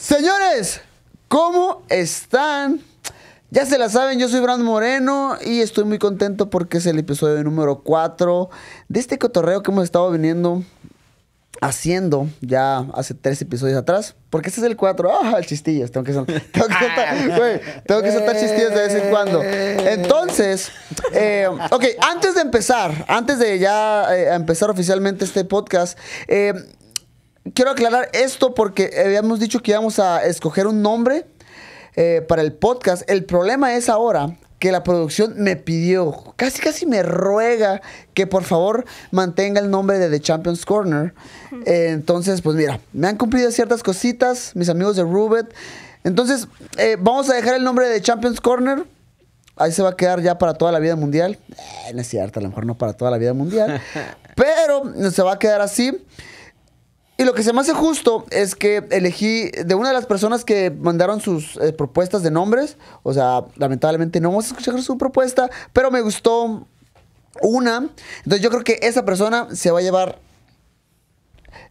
Señores, ¿cómo están? Ya se la saben, yo soy Brand Moreno y estoy muy contento porque es el episodio número 4 de este cotorreo que hemos estado viniendo haciendo ya hace tres episodios atrás. Porque este es el 4. ¡Ah, el chistillas! Tengo que, saltar ah. chistillas de vez en cuando. Entonces, eh, ok, antes de empezar, antes de ya eh, empezar oficialmente este podcast, eh, quiero aclarar esto porque habíamos dicho que íbamos a escoger un nombre eh, para el podcast. El problema es ahora que la producción me pidió, casi casi me ruega que por favor mantenga el nombre de The Champions Corner. Eh, entonces, pues mira, me han cumplido ciertas cositas, mis amigos de Rubet. Entonces, eh, vamos a dejar el nombre de The Champions Corner. Ahí se va a quedar ya para toda la vida mundial. no es cierto, a lo mejor no para toda la vida mundial. pero se va a quedar así. Y lo que se me hace justo es que elegí de una de las personas que mandaron sus eh, propuestas de nombres. O sea, lamentablemente no vamos a escuchar su propuesta, pero me gustó una. Entonces yo creo que esa persona se va a llevar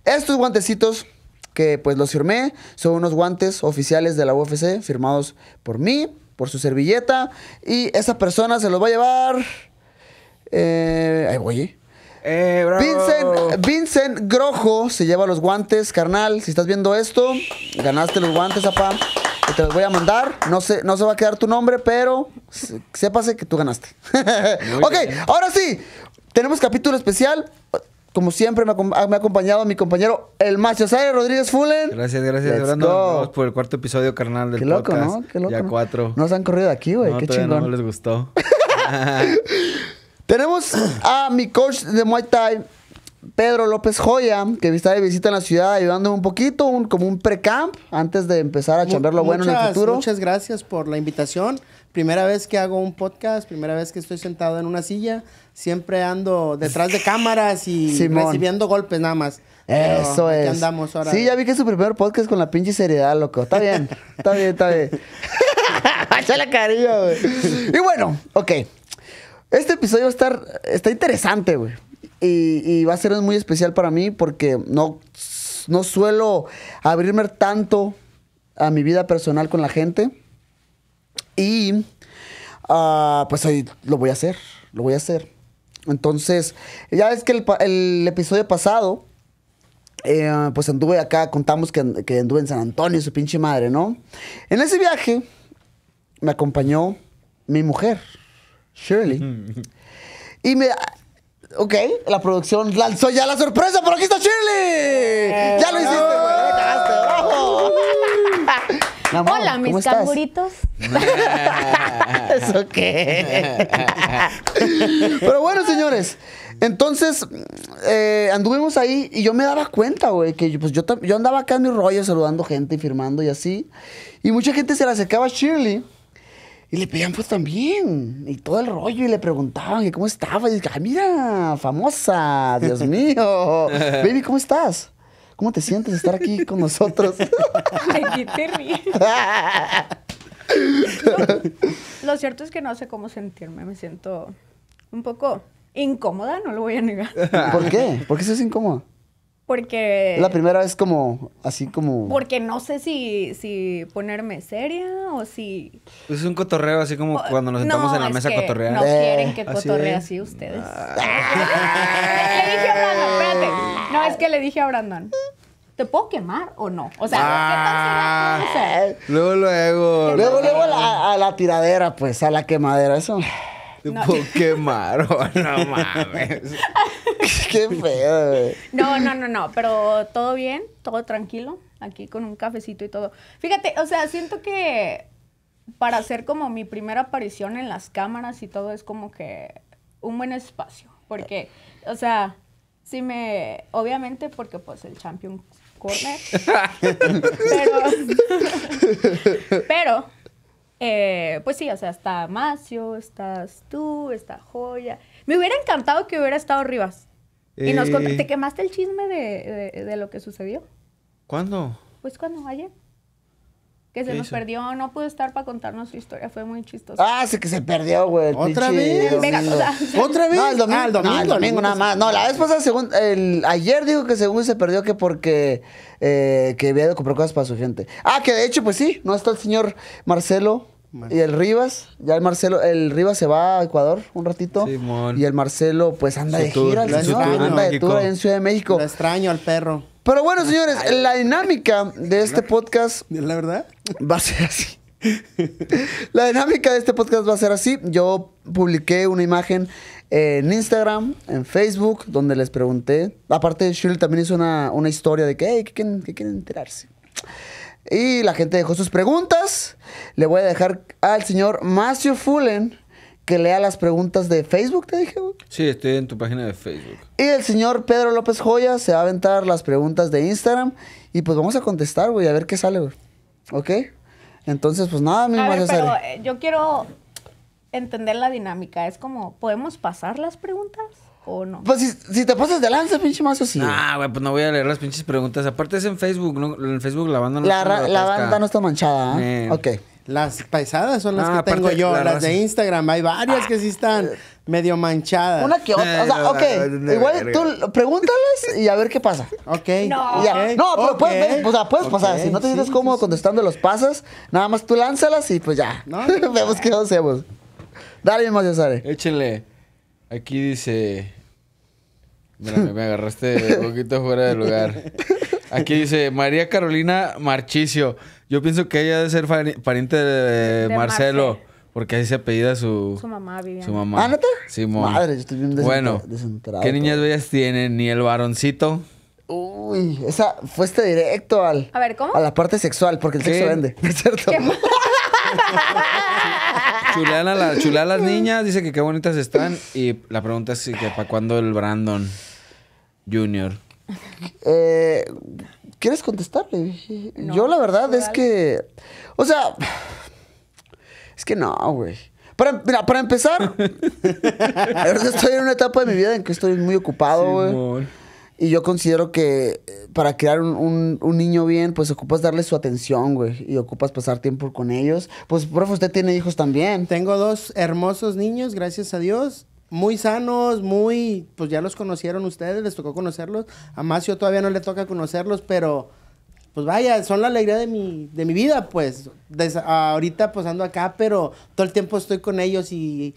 estos guantecitos que pues los firmé. Son unos guantes oficiales de la UFC firmados por mí, por su servilleta. Y esa persona se los va a llevar... Eh, voy eh, Vincent, Vincent Grojo se lleva los guantes, carnal. Si estás viendo esto, ganaste los guantes, apá. Te los voy a mandar. No se, no se va a quedar tu nombre, pero sépase que tú ganaste. ok, ahora sí. Tenemos capítulo especial. Como siempre, me, ha, acompañado mi compañero el macho Sare Rodríguez Fullen. Gracias, gracias. por el cuarto episodio, carnal, del Qué loco, ¿no? Qué loco, cuatro. Nos han corrido de aquí, güey. Qué chingón. No les gustó. Tenemos a mi coach de Muay Thai, Pedro López Joya, que está de visita en la ciudad ayudándome un poquito, como un pre-camp, antes de empezar a chambear lo bueno en el futuro. Muchas gracias por la invitación. Primera vez que hago un podcast, primera vez que estoy sentado en una silla. Siempre ando detrás de cámaras y recibiendo golpes nada más. Eso es. andamos Sí, ya vi que es su primer podcast con la pinche seriedad, loco. Está bien, está bien, está bien. la carilla, güey. Y bueno, ok. Este episodio va a estar, está interesante, güey. Y, va a ser muy especial para mí porque no, no suelo abrirme tanto a mi vida personal con la gente. Y ah, pues ahí lo voy a hacer, lo voy a hacer. Entonces, ya ves que el, episodio pasado, eh, pues anduve acá, contamos que, que anduve en San Antonio, su pinche madre, ¿no? En ese viaje me acompañó mi mujer. Shirley. Y me. Ok, la producción lanzó ya la sorpresa, pero aquí está Shirley. ya lo hiciste, güey. Hola, mis estás? ¿Eso qué? pero bueno, señores. Entonces, eh, anduvimos ahí y yo me daba cuenta, güey, que yo, pues, yo andaba acá en mi rollo saludando gente y firmando y así. Y mucha gente se la acercaba a Shirley. Y le pedían pues también. Y todo el rollo. Y le preguntaban y cómo estaba. Y dije, ah, mira, famosa. Dios mío. Baby, ¿cómo estás? ¿Cómo te sientes estar aquí con nosotros? lo cierto es que no sé cómo sentirme. Me siento un poco incómoda, no lo voy a negar. ¿Por qué? ¿Por qué estás incómoda? Porque. La primera vez como. Así como. Porque no sé si, si ponerme seria o si. Es un cotorreo así como cuando nos sentamos en la mesa cotorreando No eh, quieren que cotorree así, ustedes. Ah. le dije a Brandon, espérate. No, es que le dije a Brandon. ¿Te puedo quemar o no? O sea, ¿qué tal si ah. Luego, luego. Luego, luego a la tiradera, pues, a la quemadera. Eso. ¡Qué maro! no mames. Qué feo, No, no, no, no, pero todo bien, todo tranquilo, aquí con un cafecito y todo. Fíjate, o sea, siento que para hacer como mi primera aparición en las cámaras y todo es como que un buen espacio, porque, o sea, si me, obviamente porque pues el champion corner, pero, pero eh, pues sí, o sea, está Macio, estás tú, está Joya. Me hubiera encantado que hubiera estado Rivas. Y nos eh, ¿Te quemaste el chisme de, de, lo que sucedió? ¿Cuándo? Pues cuando, ayer que se nos perdió, no pudo estar para contarnos su historia, fue muy chistoso. Ah, sí que se perdió, güey. ¿Otra vez? ¿Otra vez? No, el domingo, ah, el domingo, nada más. No, la vez pasada, según, el, ayer dijo que según se perdió que porque eh, que había de comprar cosas para su gente. Ah, que de hecho, pues sí, no está el señor Marcelo. Y el Rivas, ya el Marcelo, el Rivas se va a Ecuador un ratito. Sí, y el Marcelo, pues anda de gira, anda de tour en Ciudad de México. Lo extraño al perro. Pero bueno, señores, la dinámica de este podcast. La verdad. Va a ser así. La dinámica de este podcast va a ser así. Yo publiqué una imagen en Instagram, en Facebook, donde les pregunté. Aparte, Shirley también hizo una, historia de que, hey, ¿qué quieren, qué quieren enterarse? Y la gente dejó sus preguntas. Le voy a dejar al señor Matthew Fullen que lea las preguntas de Facebook, te dije, güey. Sí, estoy en tu página de Facebook. Y el señor Pedro López Joya se va a aventar las preguntas de Instagram. Y pues vamos a contestar, güey, a ver qué sale, güey. ¿Ok? Entonces, pues nada, mi a pero eh, yo quiero entender la dinámica. Es como, ¿podemos pasar las preguntas? ¿O no? Pues si, te pasas de lanza, pinche mazo, sí. Ah, güey, pues no voy a leer las pinches preguntas. Aparte es en Facebook, ¿no? En Facebook la banda no está manchada. La, banda no está manchada, ¿ah? ¿eh? Ok. Las paisadas son las ah, que tengo yo, las de Instagram. Hay varias que sí están ah. medio manchadas. Una que otra. O sea, ok. Igual tú pregúntales y a ver qué pasa. Ok. No, no pero puedes, ver, o sea, puedes pasar. Si no te sientes cómodo contestando los pasos, nada más tú lánzalas y pues ya. Vemos qué hacemos. Dale, Mario Sare. Échenle. Aquí dice. Mira, me agarraste un poquito fuera de lugar. Aquí dice María Carolina Marchicio. Yo pienso que ella debe ser pariente de, Marcelo. Porque así se apellida su... Su mamá, Su mamá. ¿Ah, Madre, yo estoy bien Bueno, ¿qué niñas bellas tienen? Ni el varoncito. Uy, esa fuiste directo al... A ver, ¿cómo? A la parte sexual, porque el sexo vende, cierto? chulean a, chulean las niñas, dice que qué bonitas están. Y la pregunta es para cuándo el Brandon Junior. Eh, ¿Quieres contestarle? Yo la pues, verdad es que... O sea... Es que no, güey. Para, mira, para empezar, estoy en una etapa de mi vida en que estoy muy ocupado, güey. y yo considero que eh, para crear un, un, niño bien, pues ocupas darle su atención, güey. Y ocupas pasar tiempo con ellos. Pues, profe, usted tiene hijos también. Tengo dos hermosos niños, gracias a Dios muy sanos, muy, pues ya los conocieron ustedes, les tocó conocerlos. A Macio todavía no le toca conocerlos, pero pues vaya, son la alegría de mi, de mi vida, pues. ahorita posando pues, acá, pero todo el tiempo estoy con ellos y,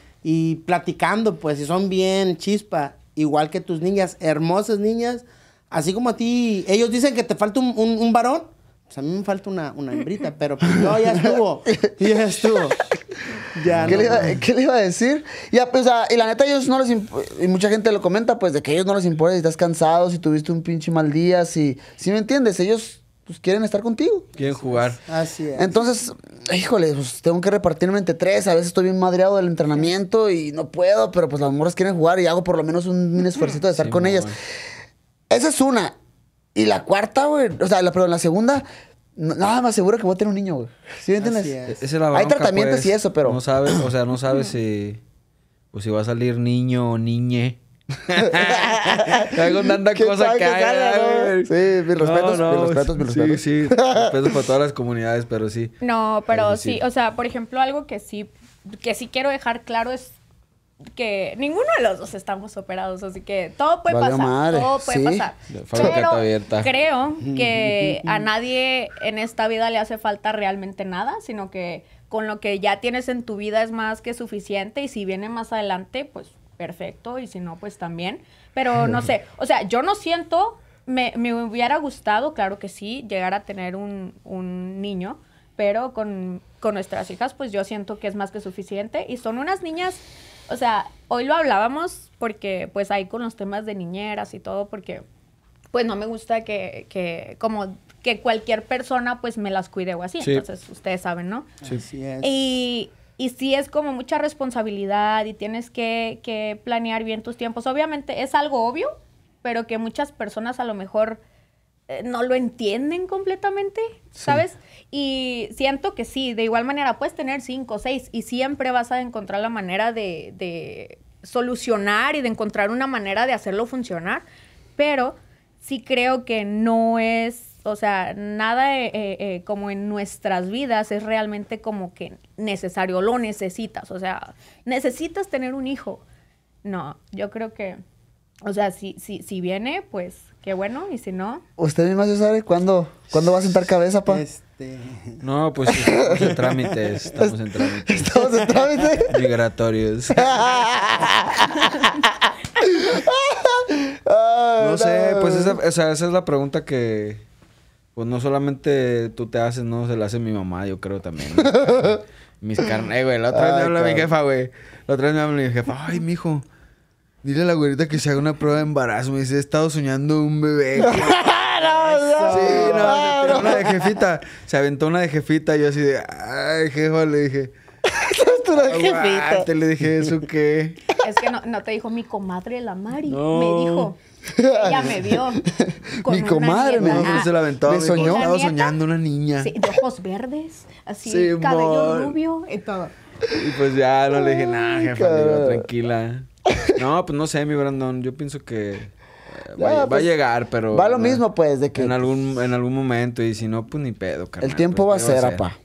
platicando, pues, y son bien chispa, igual que tus niñas, hermosas niñas. Así como a ti, ellos dicen que te falta un, varón, pues a mí me falta una, una hembrita, pero pues ya estuvo, ya estuvo. Ya, ¿Qué, le iba, a decir? y pues, la neta, ellos no les. Y mucha gente lo comenta, pues, de que ellos no les importa si estás cansado, si tuviste un pinche mal día, si. Si me entiendes, ellos. Pues, quieren estar contigo. Quieren jugar. Así Entonces, híjole, pues tengo que repartirme entre tres. A veces estoy bien madreado del entrenamiento y no puedo, pero pues las morras quieren jugar y hago por lo menos un, esfuerzo de estar con ellas. Esa es una. Y la cuarta, güey, o sea, la, perdón, la segunda, Nada más seguro que voy a tener un niño, güey. ¿Sí me entiendes? Es. Hay tratamientos pues. y eso, pero. No sabes, o sea, no sabes si. O pues, si va a salir niño o niñe. algo tanta cosa que Sí, mis respetos, mis respetos, mis respetos. Sí, sí, respetos para todas las comunidades, pero sí. No, pero, sí, sí, o sea, por ejemplo, algo que sí, que sí quiero dejar claro es que ninguno de los dos estamos operados, así que todo puede pasar. Todo puede pasar. Pero creo que a nadie en esta vida le hace falta realmente nada, sino que con lo que ya tienes en tu vida es más que suficiente y si viene más adelante, pues perfecto y si no, pues también. Pero no sé, o sea, yo no siento, me, hubiera gustado, claro que sí, llegar a tener un, niño, pero con, con nuestras hijas, pues yo siento que es más que suficiente y son unas niñas o sea, hoy lo hablábamos porque pues ahí con los temas de niñeras y todo, porque pues no me gusta que, que como que cualquier persona pues me las cuide o así. Entonces ustedes saben, ¿no? Sí, sí es. Y, y sí es como mucha responsabilidad y tienes que, que planear bien tus tiempos. Obviamente es algo obvio, pero que muchas personas a lo mejor eh, no lo entienden completamente, ¿sabes? Y siento que sí, de igual manera puedes tener cinco o seis y siempre vas a encontrar la manera de, solucionar y de encontrar una manera de hacerlo funcionar, pero sí creo que no es, o sea, nada eh, eh, como en nuestras vidas es realmente como que necesario, lo necesitas, o sea, necesitas tener un hijo. No, yo creo que o sea, si, si, si viene, pues qué bueno, y si no. Usted misma se sabe cuándo, cuándo va a sentar cabeza, pa. Este. No, pues estamos en trámites, estamos en trámites. Estamos en trámites. Migratorios. no, sé, pues esa, esa, esa es la pregunta que, pues no solamente tú te haces, no, se la hace mi mamá, yo creo también. Mis carnes, güey. La otra vez me habla mi jefa, güey. La otra vez me habla mi jefa, ay, mijo, Dile a la güerita que se haga una prueba de embarazo. Me dice, he estado soñando un bebé. no, no, sí, no, no, una de jefita. Se aventó una de jefita. Yo así de, ay, jefa, le dije. Jefita. Te le dije, ¿eso qué? Es que no, no te dijo mi comadre, la Mari. Me dijo. Ella me vio. mi comadre me dijo se la aventó. Me soñó. Estaba soñando una niña. Sí, de ojos verdes, así, cabello rubio y todo. Y pues ya no le dije nada, jefa. tranquila. No, pues no sé, mi Brandon. Yo pienso que eh, Va, a pues, llegar, pero. Va lo mismo, pues, de que. En algún, pues en algún momento, y si no, pues ni pedo, carnal. El tiempo pues, va a ser, apá.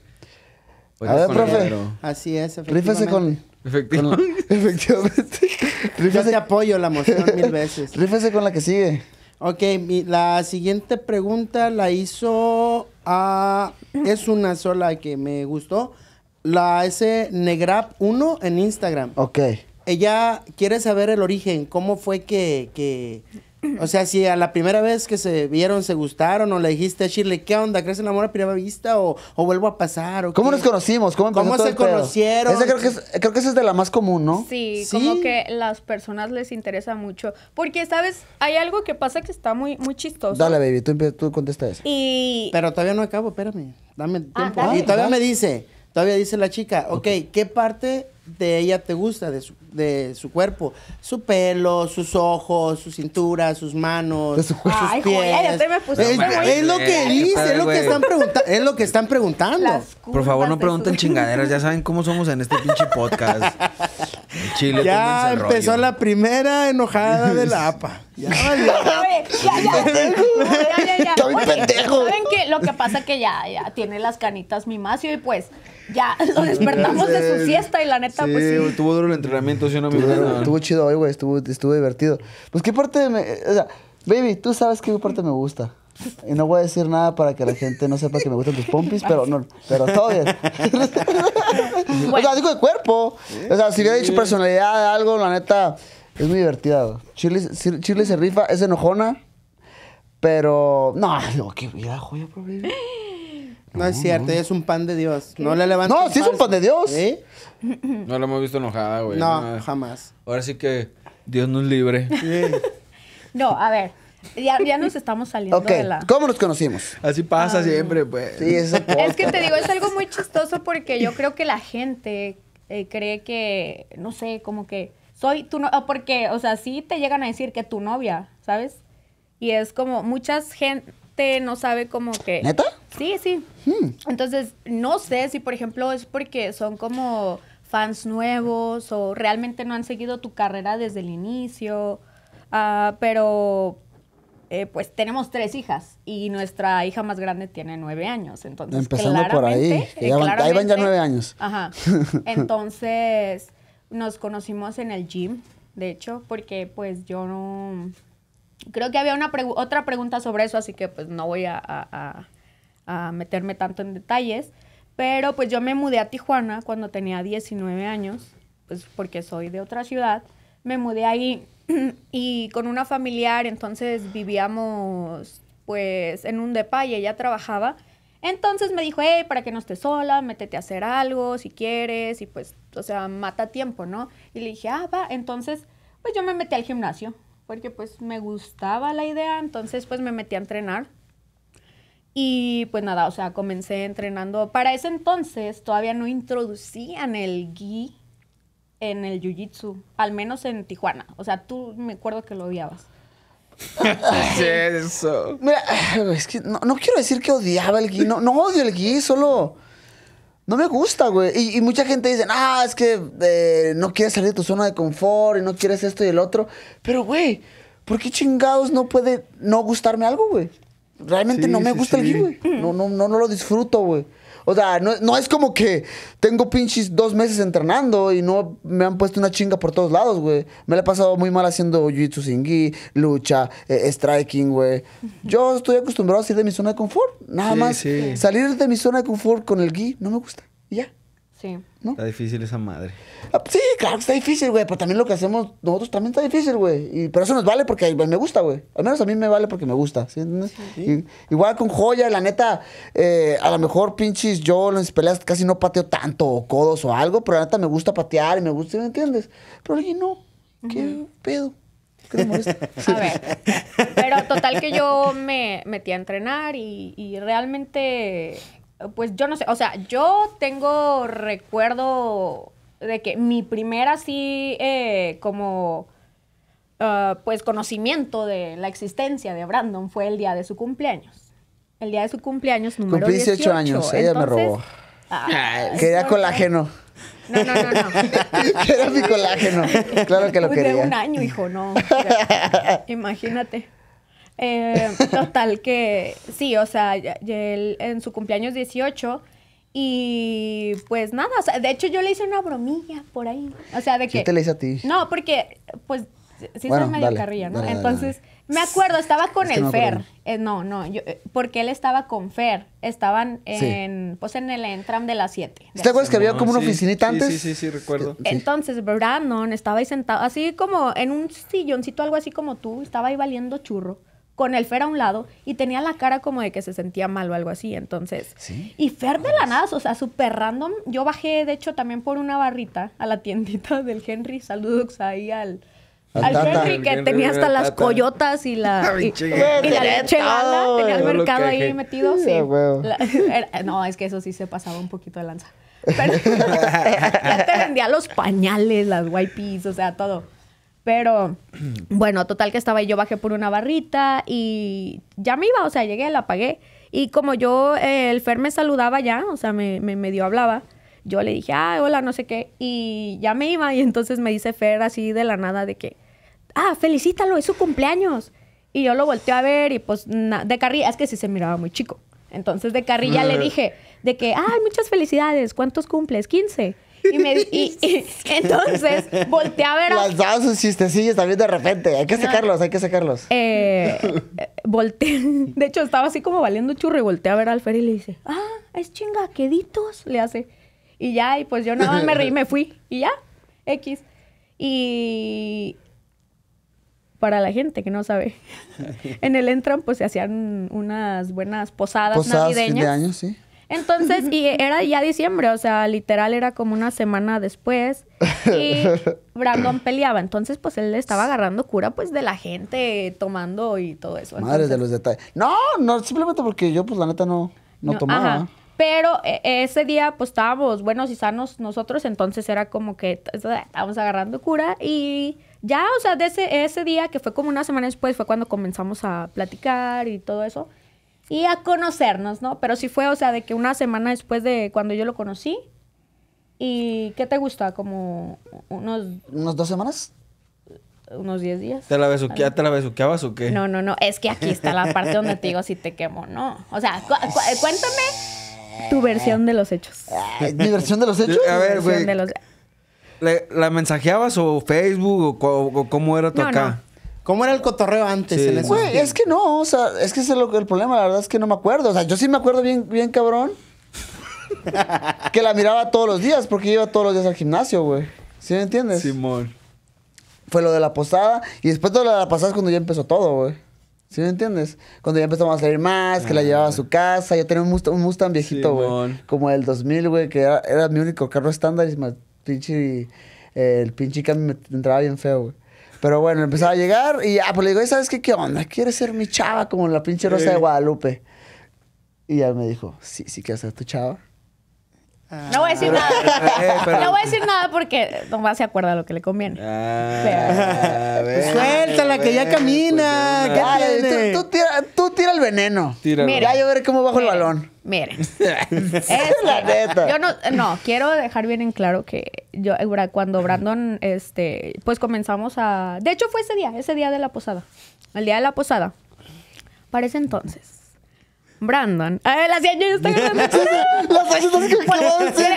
a ver, profe. Así es, efectivamente. Rífese con. Efectivamente. Rífese. Yo apoyo la mil veces. Rífese con la que sigue. Ok, la siguiente pregunta la hizo. a... Ah, es una sola que me gustó. La S Negrap 1 en Instagram. Ok ella quiere saber el origen, cómo fue que, o sea, si a la primera vez que se vieron se gustaron o le dijiste a Shirley, ¿qué onda? ¿Crees en amor a primera vista o, vuelvo a pasar? O ¿Cómo nos conocimos? ¿Cómo, ¿Cómo se conocieron? creo, que creo que esa es de la más común, ¿no? Sí, como que las personas les interesa mucho. Porque, ¿sabes? Hay algo que pasa que está muy, muy chistoso. Dale, baby, tú, tú contesta eso. Y... Pero todavía no acabo, espérame. Dame ah, tiempo. y todavía me dice, todavía dice la chica, ok, okay. ¿qué parte de ella te gusta, de su, cuerpo. Su pelo, sus ojos, su cintura, sus manos, Ay, sus pies. me puse es, es, lo que dice, es lo que están preguntando, es lo que están preguntando. Por favor, no pregunten chingaderas, ya saben cómo somos en este pinche podcast. ya empezó la primera enojada de la APA. Ya, ya. pendejo. ¿Saben qué? Lo que pasa es que ya, ya tiene las canitas mi y pues ya lo despertamos de su siesta y la neta sí, pues. duro el entrenamiento, sí, no me estuvo, estuvo chido hoy, güey, estuvo, estuvo divertido. Pues, ¿qué parte me, O sea, baby, tú sabes qué parte me gusta. Y no voy a decir nada para que la gente no sepa que me gustan tus pompis, pero no, pero todo bien. O sea, digo de cuerpo. O sea, si hubiera dicho personalidad, algo, la neta, es muy divertido. Chile se rifa, es enojona, pero. No, digo, qué vida, joya, probable. No, es cierto, es un pan de Dios. No la levantó No, sí es un pan de Dios. No la hemos visto enojada, güey. No, jamás. Ahora sí que Dios nos libre. No, a ver. Ya, nos estamos saliendo de la... ¿cómo nos conocimos? Así pasa ah. siempre, pues. Sí, Es que te digo, es algo muy chistoso porque yo creo que la gente eh, cree que, no sé, como que soy tu novia, porque, o sea, sí te llegan a decir que tu novia, ¿sabes? Y es como, mucha gente no sabe como que... ¿Neta? Sí, sí. Hmm. Entonces, no sé si, por ejemplo, es porque son como fans nuevos o realmente no han seguido tu carrera desde el inicio, ah, pero eh, pues tenemos tres hijas y nuestra hija más grande tiene nueve años, entonces Empezando por ahí, ahí van ya nueve años. Ajá, entonces nos conocimos en el gym, de hecho, porque pues yo no... Creo que había una otra pregunta sobre eso, así que pues no voy a a meterme tanto en detalles, pero pues yo me mudé a Tijuana cuando tenía 19 años, pues porque soy de otra ciudad, me mudé ahí y con una familiar, entonces vivíamos pues en un depa y ella trabajaba. Entonces me dijo, hey, para que no estés sola, métete a hacer algo si quieres y pues, o sea, mata tiempo, ¿no? Y le dije, ah, va, entonces pues yo me metí al gimnasio porque pues me gustaba la idea, entonces pues me metí a entrenar y pues nada, o sea, comencé entrenando. Para ese entonces todavía no introducían el gi en el jiu-jitsu, al menos en Tijuana. O sea, tú me acuerdo que lo odiabas. Sí, eso? Mira, es que no, quiero decir que odiaba el gi, no, odio el gi, solo no me gusta, güey. Y, mucha gente dice, ah, es que eh, no quieres salir de tu zona de confort y no quieres esto y el otro. Pero, güey, ¿por qué chingados no puede no gustarme algo, güey? realmente no me gusta el gui güey. No, no, no, no lo disfruto, güey. O sea, no, es como que tengo pinches dos meses entrenando y no me han puesto una chinga por todos lados, güey. Me la he pasado muy mal haciendo jiu-jitsu sin gi, lucha, eh, striking, güey. Yo estoy acostumbrado a salir de mi zona de confort. Nada más salir de mi zona de confort con el gi no me gusta. Ya. Sí. Está difícil esa madre. Ah, sí, claro está difícil, güey. Pero también lo que hacemos nosotros también está difícil, güey. Y, pero eso nos vale porque me gusta, güey. Al menos a mí me vale porque me gusta. igual con joya, la neta, eh, a lo mejor pinches yo en las peleas casi no pateo tanto o codos o algo, pero la neta me gusta patear y me gusta, ¿me entiendes? Pero alguien no. ¿Qué pedo? a ver, pero total que yo me metí a entrenar y realmente pues yo no sé, o sea, yo tengo recuerdo de que mi primera así eh, como, ah, pues conocimiento de la existencia de Brandon fue el día de su cumpleaños. El día de su cumpleaños número Cumplí 18, años, ella me robó. Ah, ah, quería colágeno. No, no, no, no. quería mi colágeno. Claro que lo quería. un año, hijo, no. imagínate. Eh, total que sí, o sea, él en su cumpleaños 18 y pues nada, o sea, de hecho yo le hice una bromilla por ahí. O sea, de que... te le hice a ti. No, porque pues sí es soy medio carrilla, ¿no? Entonces, me acuerdo, estaba con el Fer. Eh, no, no, yo, eh, porque él estaba con Fer. Estaban en, pues en el Entram de las 7. ¿Te acuerdas que había como una oficina oficinita antes? Sí, sí, sí, recuerdo. Entonces, Brandon estaba ahí sentado, así como en un silloncito, algo así como tú, estaba ahí valiendo churro con el Fer a un lado y tenía la cara como de que se sentía mal o algo así. Entonces, y Fer de la nada, o sea, súper random. Yo bajé, de hecho, también por una barrita a la tiendita del Henry. Saludos ahí al. Al, Henry que tenía hasta las coyotas y la, y, la leche tenía el mercado ahí metido. Sí. no, es que eso sí se pasaba un poquito de lanza. ya te vendía los pañales, las wipes, o sea, todo. Pero bueno, total que estaba ahí, yo bajé por una barrita y ya me iba, o sea, llegué, la pagué. Y como yo, eh, el Fer me saludaba ya, o sea, me, me medio hablaba, yo le dije, ah, hola, no sé qué, y ya me iba. Y entonces me dice Fer así de la nada de que, ah, felicítalo, es su cumpleaños. Y yo lo volteé a ver y pues, de carrilla, es que sí se miraba muy chico. Entonces de carrilla le ah. dije, de que, ah, muchas felicidades, ¿cuántos cumples? 15. Y, entonces volteé a ver. A... Lanzaba sus chistecillos también de repente. Hay que sacarlos, hay que sacarlos. Eh, eh, volteé. De hecho, estaba así como valiendo churro y volteé a ver al Fer y le dice: Ah, es chinga, queditos, Le hace. Y ya, y pues yo nada más me reí, me fui. Y ya, X. Y para la gente que no sabe, en el entran pues se hacían unas buenas posadas, posadas de sí. Entonces, y era ya diciembre, o sea, literal era como una semana después. Y Brandon peleaba. Entonces, pues él estaba agarrando cura, pues, de la gente, tomando y todo eso. Madre de los detalles. No, no, simplemente porque yo, pues, la neta no, no, tomaba. Pero e, ese día, pues estábamos buenos y sanos nosotros, entonces era como que estábamos agarrando cura y ya, o sea, de ese, ese día, que fue como una semana después, fue cuando comenzamos a platicar y todo eso y a conocernos, ¿no? Pero si fue, o sea, de que una semana después de cuando yo lo conocí. ¿Y qué te gustó? ¿Como unos. ¿Unos dos semanas? Unos diez días. ¿Te la, ¿Te la besuqueabas o qué? No, no, no. Es que aquí está la parte donde te digo si te quemo, ¿no? O sea, cuéntame tu versión de los hechos. ¿Mi versión de los hechos? A ver, güey. ¿La, mensajeabas o Facebook o, cómo era tu acá? ¿Cómo era el cotorreo antes? Güey, es que no, o sea, es que ese es el problema, la verdad es que no me acuerdo. O sea, yo sí me acuerdo bien, bien cabrón. que la miraba todos los días, porque iba todos los días al gimnasio, güey. ¿Sí me entiendes? Simón. Fue lo de la posada, y después de la pasada es cuando ya empezó todo, güey. ¿Sí me entiendes? Cuando ya empezamos a salir más, que la ah. llevaba a su casa, ya tenía un Mustang, viejito, güey. Como el 2000, güey, que era, mi único carro estándar y pinche, el pinche cambio me entraba bien feo, güey. Pero bueno, empezaba a llegar y ya, ah, pues le digo, ¿sabes qué? ¿Qué onda? ¿Quieres ser mi chava como la pinche Rosa de Guadalupe? Y ya me dijo, sí, sí que ser tu chava no voy a decir nada. Eh, eh, eh, no voy a decir nada porque Tomás se acuerda lo que le conviene. Ah, suéltala, que ya camina. Tú, tira, el veneno. Mira, ya yo veré cómo bajo el balón. Miren. es la este, neta. Yo no, quiero dejar bien en claro que yo, cuando Brandon, este, pues comenzamos a. De hecho, fue ese día, ese día de la posada. El día de la posada. Para ese entonces Brandon. A ver, yo estoy Las decir,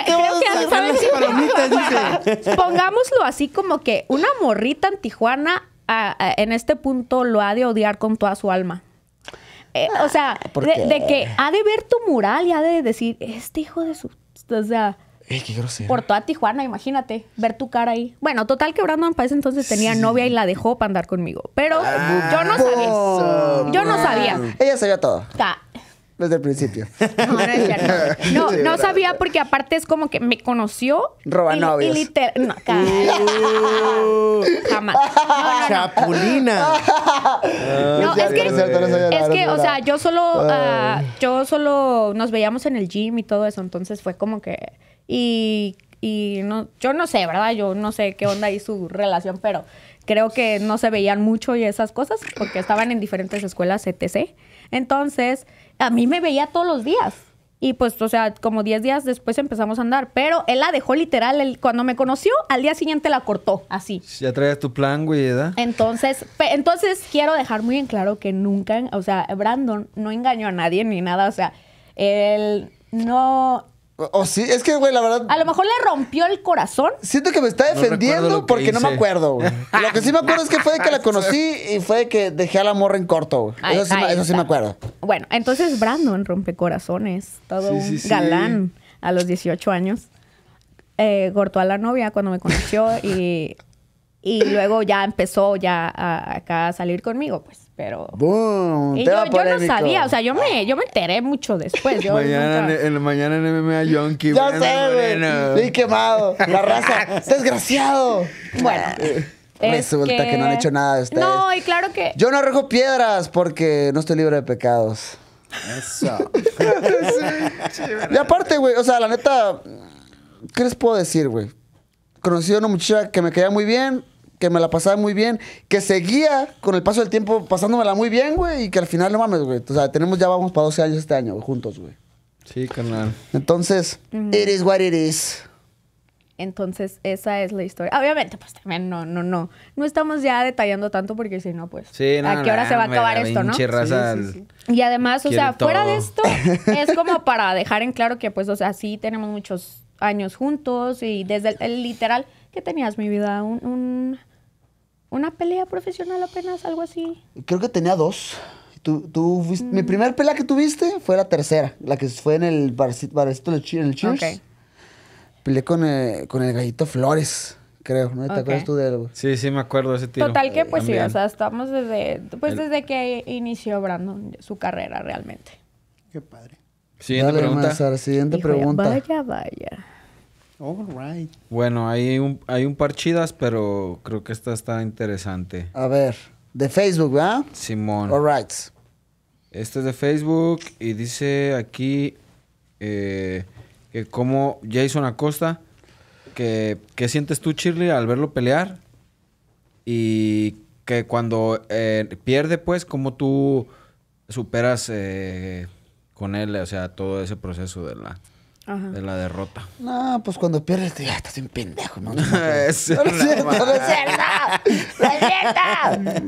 ¿qué Pongámoslo así como que una morrita en Tijuana en este punto lo ha de odiar con toda su alma. Eh, o sea, ah, de, que ha de ver tu mural y ha de decir, este hijo de su... O sea, por toda Tijuana, imagínate, ver tu cara ahí. Bueno, total que Brandon ese entonces tenía novia y la dejó para andar conmigo. Pero ah, yo no sabía. Yo no sabía. Ella sabía todo desde el principio. No, no, sabía porque aparte es como que me conoció. Roba jamás. Chapulina. No, es que, es que, o sea, yo solo, ah, yo solo nos veíamos en el gym y todo eso, entonces fue como que y, y no, yo no sé, ¿verdad? Yo no sé qué onda Y su relación, pero creo que no se veían mucho y esas cosas porque estaban en diferentes escuelas, etc. Entonces, a mí me veía todos los días. Y pues, o sea, como 10 días después empezamos a andar. Pero él la dejó literal. cuando me conoció, al día siguiente la cortó, así. Ya traías tu plan, güey, ¿verdad? Entonces, entonces quiero dejar muy en claro que nunca, o sea, Brandon no engañó a nadie ni nada. O sea, él no, o oh, sí, es que, güey, la verdad. A lo mejor le rompió el corazón. Siento que me está defendiendo porque no me acuerdo, Lo que sí me acuerdo es que fue de que la conocí y fue de que dejé a la morra en corto, Eso, sí, me acuerdo. Bueno, entonces Brandon rompe corazones. Todo un galán a los 18 años. Eh, cortó a la novia cuando me conoció y, y luego ya empezó ya a, acá a salir conmigo, pues pero... ¡Bum! Y yo, yo, no sabía, o sea, yo me, yo me enteré mucho después. mañana, en, el, mañana en MMA Yonki. Ya sé, güey. quemado. La raza. ¡Desgraciado! Bueno... Eh, resulta que... no han hecho nada de ustedes. No, y claro que... Yo no arrojo piedras porque no estoy libre de pecados. Eso. y aparte, güey, o sea, la neta, ¿qué les puedo decir, güey? Conocí a una muchacha que me caía muy bien, que me la pasaba muy bien, que seguía con el paso del tiempo pasándomela muy bien, güey, y que al final no mames, güey. O sea, tenemos ya vamos para 12 años este año, juntos, güey. Sí, carnal. Entonces, eres it what it is. Entonces, esa es la historia. Obviamente, pues también no, no, no. No estamos ya detallando tanto porque si no, pues. ¿A qué hora se va a acabar esto, no? y además, o sea, fuera de esto, es como para dejar en claro que, pues, o sea, sí tenemos muchos años juntos y desde el, literal que tenías mi vida, un una pelea profesional apenas, algo así. Creo que tenía dos. Tú, tú Mi mm. primera pelea que tuviste fue la tercera, la que fue en el barcito, barcito en el Cheers. Peleé con el, eh, con el gallito Flores creo, ¿no? ¿Te acuerdas tú de algo? Sí, sí, me acuerdo de ese tiro. Total que, pues sí, o sea, estamos desde, pues, desde que inició Brandon su carrera realmente. Qué padre. Siguiente pregunta. siguiente pregunta. vaya, vaya. All right. Bueno, hay un, hay un par chidas, pero creo que esta está interesante. A ver, de Facebook, ¿verdad? Simón. All Este es de Facebook y dice aquí eh, que como Jason Acosta, que, ¿qué sientes tú, Chirley, al verlo pelear? Y que cuando eh, pierde, pues, ¿cómo tú superas eh, con él, o sea, todo ese proceso de la de la derrota. No, pues cuando pierdes, ya estás un pendejo, ¿no? es cierto, es cierto.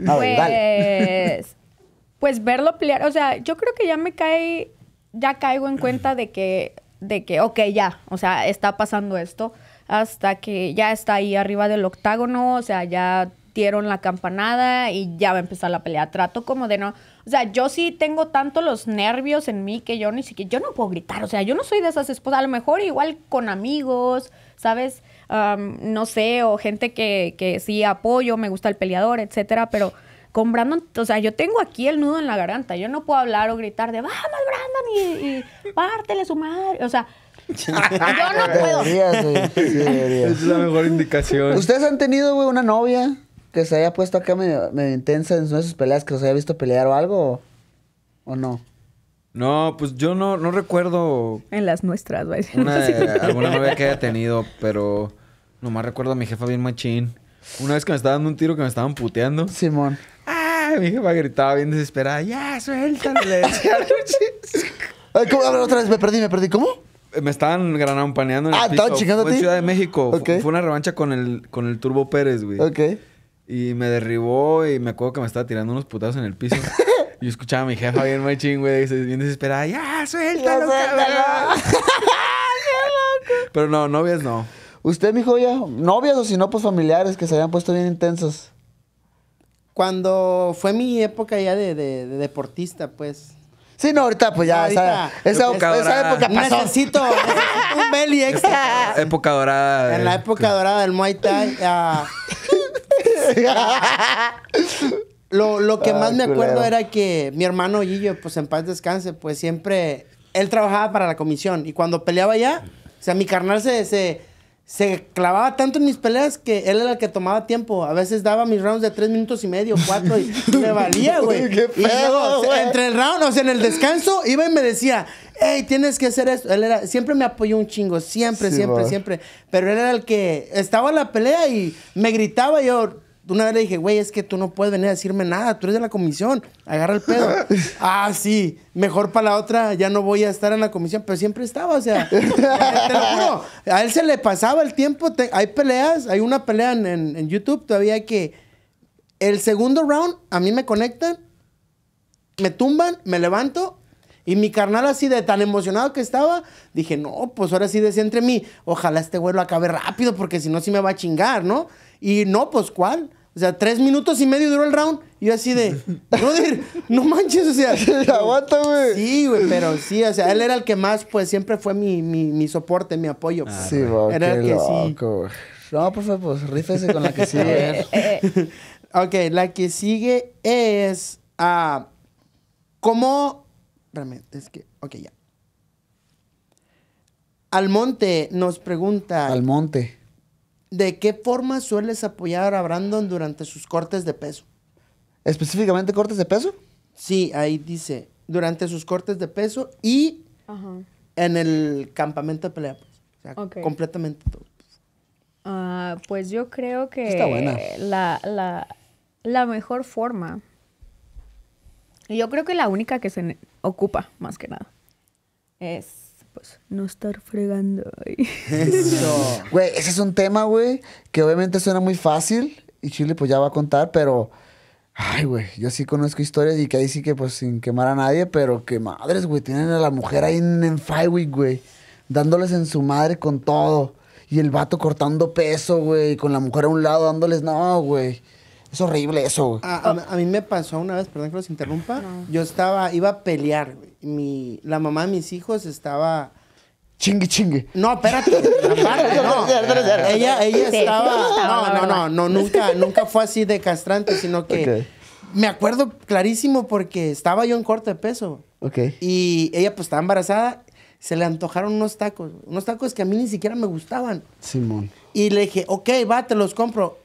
Pues, pues verlo pelear, o sea, yo creo que ya me cae, ya caigo en cuenta de que, de que, ok, ya, o sea, está pasando esto hasta que ya está ahí arriba del octágono, o sea, ya dieron la campanada y ya va a empezar la pelea. Trato como de no, o sea, yo sí tengo tanto los nervios en mí que yo ni siquiera, yo no puedo gritar, o sea, yo no soy de esas esposas, a lo mejor igual con amigos, ¿sabes? no sé, o gente que, sí apoyo, me gusta el peleador, etcétera, pero con Brandon, o sea, yo tengo aquí el nudo en la garganta, yo no puedo hablar o gritar de, vamos Brandon y, pártele su madre, o sea, yo no puedo. Es la mejor indicación. ¿Ustedes han tenido, una novia? que se haya puesto acá medio, intensa en de una sus peleas, que los haya visto pelear o algo? ¿O, no? No, pues yo no, no recuerdo. En las nuestras, güey. Una, alguna novia que haya tenido, pero nomás recuerdo a mi jefa bien machín. Una vez que me estaba dando un tiro que me estaban puteando. Simón. ¡Ah! Mi jefa gritaba bien desesperada. ¡Ya, suéltale! Ay, ¿cómo? otra vez, me perdí, me perdí. ¿Cómo? Me estaban granampaneando en el Ah, chingando en Ciudad de México. Fue una revancha con el, con el Turbo Pérez, güey. Ok. Y me derribó y me acuerdo que me estaba tirando unos putazos en el piso. y yo escuchaba a mi jefa bien machín, güey, bien desesperada. ¡Ya, suéltalo, suéltalo Pero no, novias no. ¿Usted, mi ya ¿Novias o si no, pues familiares que se habían puesto bien intensos? Cuando fue mi época ya de, de, deportista, pues. Sí, no, ahorita pues ya, esa, época, esa época pasó. Necesito, un belly extra. Época dorada. En la época dorada del Muay Thai. Uh, lo, lo, que ah, más me acuerdo era que mi hermano Gillo, pues en paz descanse, pues siempre. Él trabajaba para la comisión y cuando peleaba ya o sea, mi carnal se, se, clavaba tanto en mis peleas que él era el que tomaba tiempo. A veces daba mis rounds de tres minutos y medio, cuatro, y me valía, güey. entre el round, o sea, en el descanso, iba y me decía, hey, tienes que hacer esto. Él era, siempre me apoyó un chingo, siempre, siempre, siempre. Pero él era el que estaba en la pelea y me gritaba, yo, una vez le dije, güey, es que tú no puedes venir a decirme nada, tú eres de la comisión, agarra el pedo. ah, sí, mejor para la otra ya no voy a estar en la comisión, pero siempre estaba, o sea, te lo juro, a él se le pasaba el tiempo, hay peleas, hay una pelea en, en YouTube todavía que el segundo round a mí me conectan, me tumban, me levanto y mi carnal así de tan emocionado que estaba, dije, no, pues ahora sí decía entre mí, ojalá este güey lo acabe rápido porque si no sí me va a chingar, ¿no? Y no, pues ¿cuál? O sea, tres minutos y medio duró el round. Y yo así de, no manches, o sea. Aguanta, güey. Sí, güey, pero sí, o sea, él era el que más, pues siempre fue mi, mi, mi soporte, mi apoyo. Ah, sí, güey. Era el que loco, sí. No, por pues, favor, pues rífese con la que sigue. ok, la que sigue es. Ah, ¿Cómo. Realmente, es que. Ok, ya. Almonte nos pregunta. Almonte. ¿De qué forma sueles apoyar a Brandon durante sus cortes de peso? ¿Específicamente cortes de peso? Sí, ahí dice, durante sus cortes de peso y en el campamento de pelea. Pues. O sea, completamente todo. Pues. Ah, pues yo creo que La, mejor forma, y yo creo que la única que se ocupa más que nada, es no estar fregando. Eso. Güey, ese es un tema, güey, que obviamente suena muy fácil y Chile pues ya va a contar, pero... Ay, güey, yo sí conozco historias y que ahí sí que pues sin quemar a nadie, pero que madres, güey, tienen a la mujer ahí en, en güey, dándoles en su madre con todo. Y el vato cortando peso, güey, con la mujer a un lado dándoles, no, güey. Es horrible eso, A, mí me pasó una vez, perdón que los interrumpa. Yo estaba, iba a pelear. Mi, la mamá de mis hijos estaba. Chingue, chingue. No, espérate. no. ella, ella estaba. No, no, no, nunca, nunca fue así de castrante, sino que. Me acuerdo clarísimo porque estaba yo en corte de peso. Ok. Y ella, pues, estaba embarazada. Se le antojaron unos tacos. Unos tacos que a mí ni siquiera me gustaban. Simón. Y le dije, ok, va, te los compro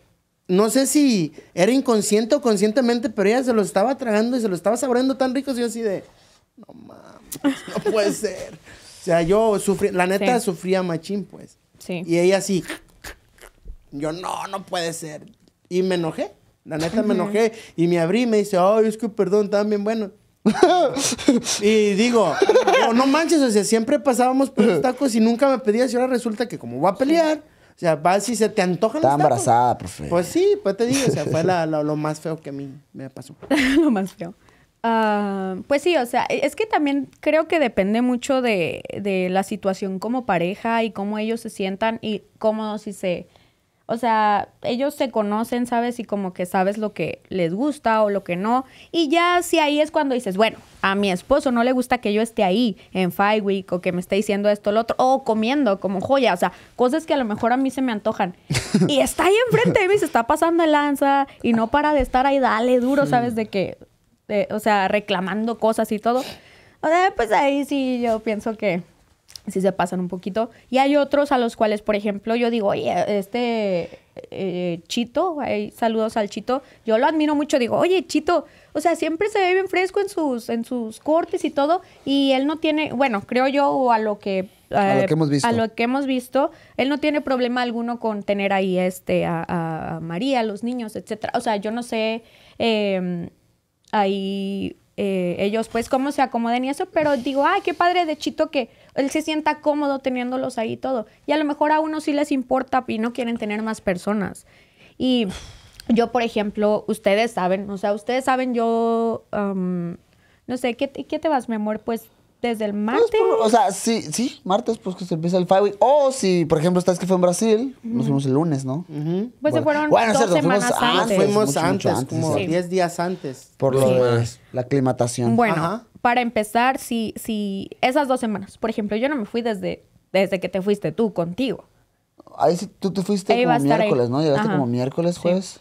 no sé si era inconsciente o conscientemente, pero ella se lo estaba tragando y se lo estaba saboreando tan rico. Y yo así de, no mames, no puede ser. O sea, yo sufrí, la neta sufría machín, pues. Sí. Y ella así, yo no, no puede ser. Y me enojé, la neta me enojé. Y me abrí y me dice, ay, es que perdón, también bien bueno. y digo, no, manches, o sea, siempre pasábamos por los tacos y nunca me pedías y ahora resulta que como va a pelear... O sea, vas si se te antoja embarazada, profe. Pues sí, pues te digo, o sea, fue lo más feo que a mí me pasó. lo más feo. Ah, pues sí, o sea, e, es que también creo que depende mucho de, la situación como pareja y cómo ellos se sientan y cómo si se o sea, ellos se conocen, ¿sabes? Y como que sabes lo que les gusta o lo que no. Y ya si ahí es cuando dices, bueno, a mi esposo no le gusta que yo esté ahí en Five Week o que me esté diciendo esto o lo otro, o comiendo como joya, o sea, cosas que a lo mejor a mí se me antojan. Y está ahí enfrente de mí, se está pasando el lanza y no para de estar ahí, dale duro, ¿sabes? De que, o sea, reclamando cosas y todo. pues ahí sí yo pienso que si se pasan un poquito. Y hay otros a los cuales, por ejemplo, yo digo, oye, este eh, Chito, hay saludos al Chito, yo lo admiro mucho, digo, oye, Chito, o sea, siempre se ve bien fresco en sus, en sus cortes y todo, y él no tiene, bueno, creo yo, o a lo que... Eh, a, lo que hemos visto. Él no tiene problema alguno con tener ahí este, a, María, los niños, etcétera. O sea, yo no sé em, ahí eh, ellos pues cómo se acomoden y eso, pero digo, ay, qué padre de Chito que él se sienta cómodo teniéndolos ahí todo. Y a lo mejor a uno sí les importa y no quieren tener más personas. Y yo, por ejemplo, ustedes saben, o sea, ustedes saben, yo, no sé, ¿qué, ¿qué, te vas, mi amor? Pues desde el pues, martes. o sea, sí, sí, martes, pues que se empieza el Five Week. O si, por ejemplo, esta vez que fue en Brasil, nos fuimos el lunes, ¿no? Pues se fueron dos semanas antes. Ah, fuimos antes, como 10 días antes. Por lo de la aclimatación. Bueno. Ajá para empezar, si, si esas dos semanas, por ejemplo, yo no me fui desde, desde que te fuiste tú contigo. Ahí sí, tú te fuiste como miércoles, ¿no? Llegaste como miércoles, jueves.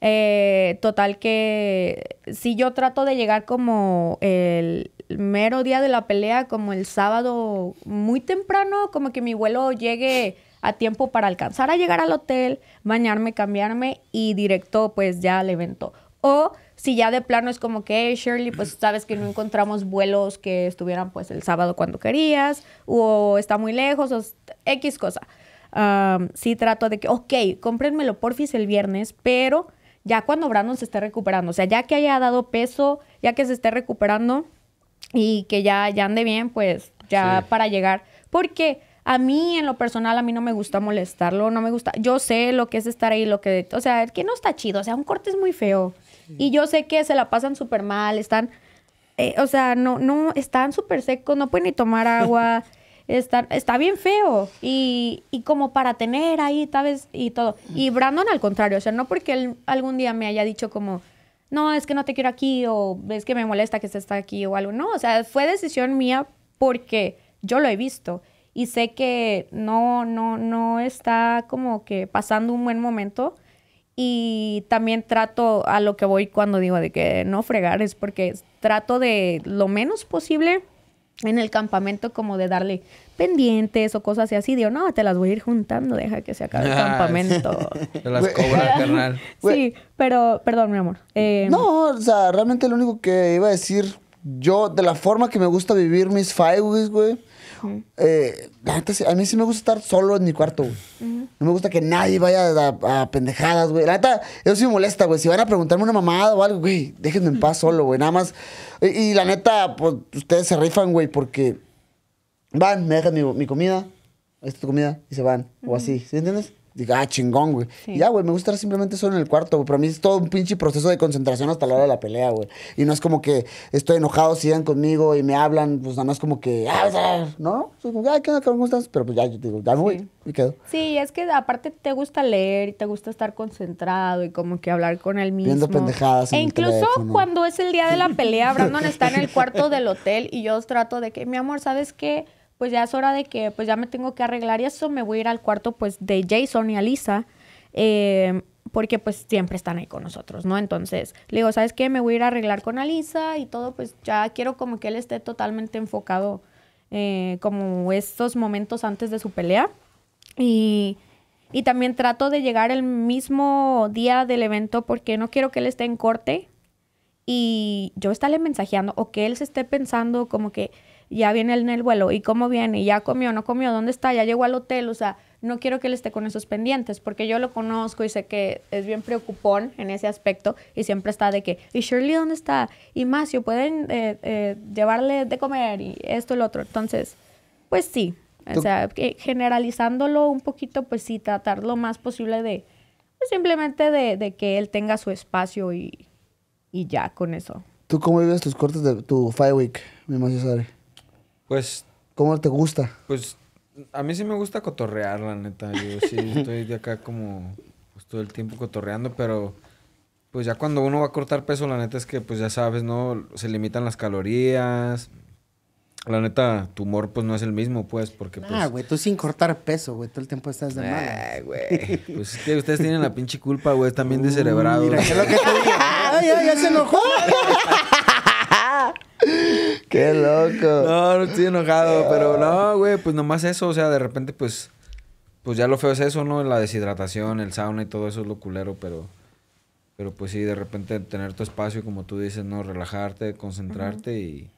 Eh, total que si yo trato de llegar como el mero día de la pelea, como el sábado muy temprano, como que mi vuelo llegue a tiempo para alcanzar a llegar al hotel, bañarme, cambiarme y directo pues ya al evento. O si ya de plano es como que, Shirley, pues sabes que no encontramos vuelos que estuvieran pues el sábado cuando querías, o está muy lejos, o X cosa. si sí trato de que, ok, cómprenmelo porfis el viernes, pero ya cuando Brandon se esté recuperando, o sea, ya que haya dado peso, ya que se esté recuperando y que ya, ya ande bien, pues ya para llegar. Porque a mí, en lo personal, a mí no me gusta molestarlo, no me gusta. Yo sé lo que es estar ahí, lo que. O sea, que no está chido, o sea, un corte es muy feo. Y yo sé que se la pasan súper mal, están, eh, o sea, no, no, están súper secos, no pueden ni tomar agua. están, está, bien feo. Y, y, como para tener ahí, tal vez, y todo. Y Brandon al contrario, o sea, no porque él algún día me haya dicho como, no, es que no te quiero aquí, o es que me molesta que se está aquí, o algo. No, o sea, fue decisión mía porque yo lo he visto. Y sé que no, no, no está como que pasando un buen momento. Y también trato a lo que voy cuando digo de que no fregar, es porque trato de lo menos posible en el campamento como de darle pendientes o cosas así. Digo, no, te las voy a ir juntando, deja que se acabe el ah, campamento. te las cobra, carnal. sí, pero, perdón, mi amor. Em, no, o sea, realmente lo único que iba a decir, yo, de la forma que me gusta vivir mis five, güey, eh, la neta, a mí sí me gusta estar solo en mi cuarto, No me gusta que nadie vaya a, pendejadas, güey. La neta, eso sí me molesta, güey. Si van a preguntarme una mamada o algo, güey, déjenme en paz solo, güey. Nada más. Y, la neta, pues ustedes se rifan, güey, porque van, me dejan mi, comida, esta tu comida, y se van. O así, ¿sí entiendes? diga, ah, chingón, güey. Y ya, güey, me gusta estar simplemente solo en el cuarto, güey. Para mí es todo un pinche proceso de concentración hasta la hora de la pelea, güey. Y no es como que estoy enojado, sigan conmigo y me hablan, pues nada más como que, ah, ¿no? Soy como, ah, ¿qué onda, Pero pues ya, yo digo, ya voy, y quedo. Sí, es que aparte te gusta leer y te gusta estar concentrado y como que hablar con el mismo. Viendo pendejadas. incluso cuando es el día de la pelea, Brandon está en el cuarto del hotel y yo trato de que, mi amor, ¿sabes qué? pues ya es hora de que pues ya me tengo que arreglar y eso me voy a ir al cuarto pues de Jason y Alisa eh, porque pues siempre están ahí con nosotros, ¿no? Entonces le digo, ¿sabes qué? Me voy a ir a arreglar con Alisa y todo, pues ya quiero como que él esté totalmente enfocado eh, como estos momentos antes de su pelea y... Y también trato de llegar el mismo día del evento porque no quiero que él esté en corte y yo estarle mensajeando o que él se esté pensando como que, ya viene en el vuelo, y cómo viene, ya comió, no comió, dónde está, ya llegó al hotel, o sea, no quiero que él esté con esos pendientes, porque yo lo conozco y sé que es bien preocupón en ese aspecto y siempre está de que, ¿y Shirley dónde está? ¿Y Macio pueden eh, eh, llevarle de comer y esto el otro? Entonces, pues sí, o sea, generalizándolo un poquito, pues sí, tratar lo más posible de, pues simplemente de, que él tenga su espacio y, y, ya con eso. ¿Tú cómo vives tus cortes de tu Five Week, mi Macio pues. ¿Cómo te gusta? Pues a mí sí me gusta cotorrear, la neta. Yo sí estoy de acá como pues, todo el tiempo cotorreando, pero pues ya cuando uno va a cortar peso, la neta es que pues ya sabes, ¿no? Se limitan las calorías. La neta, tu humor pues no es el mismo, pues, porque pues Ah, güey, tú sin cortar peso, güey, todo el tiempo estás de mal. Eh, güey. Pues es que ustedes tienen la pinche culpa, güey, también de cerebrado. Mira, es lo que te dije? ¡Ay, ya, ya se enojó! Qué loco. No, no estoy enojado, pero no, güey, pues nomás eso, o sea, de repente, pues, pues ya lo feo es eso, ¿no? La deshidratación, el sauna y todo eso es lo culero, pero, pero pues sí, de repente tener tu espacio, como tú dices, ¿no? Relajarte, concentrarte y,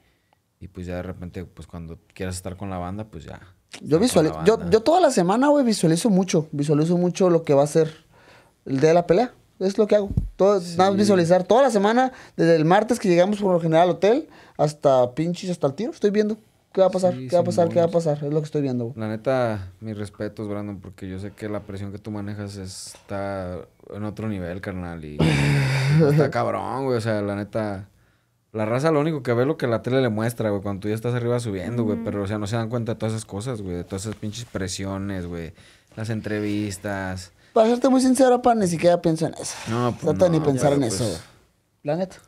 y pues ya de repente, pues cuando quieras estar con la banda, pues ya. Yo visualizo, yo, yo toda la semana, güey, visualizo mucho, visualizo mucho lo que va a ser el día de la pelea es lo que hago. Todo, visualizar toda la semana, desde el martes que llegamos por lo general al hotel hasta pinches, hasta el tiro, estoy viendo. ¿Qué va a pasar? ¿Qué va a pasar? ¿Qué va a pasar? Es lo que estoy viendo. La neta, mis respetos, Brandon, porque yo sé que la presión que tú manejas está en otro nivel, carnal. Y está cabrón, güey. O sea, la neta. La raza lo único que ve lo que la tele le muestra, güey. Cuando tú ya estás arriba subiendo, güey. Pero, o sea, no se dan cuenta de todas esas cosas, güey. De todas esas pinches presiones, güey. Las entrevistas. Para serte muy sincero, pa, ni siquiera pienso en eso. No, pues, Trata ni pensar en pues. eso, ¿Planet?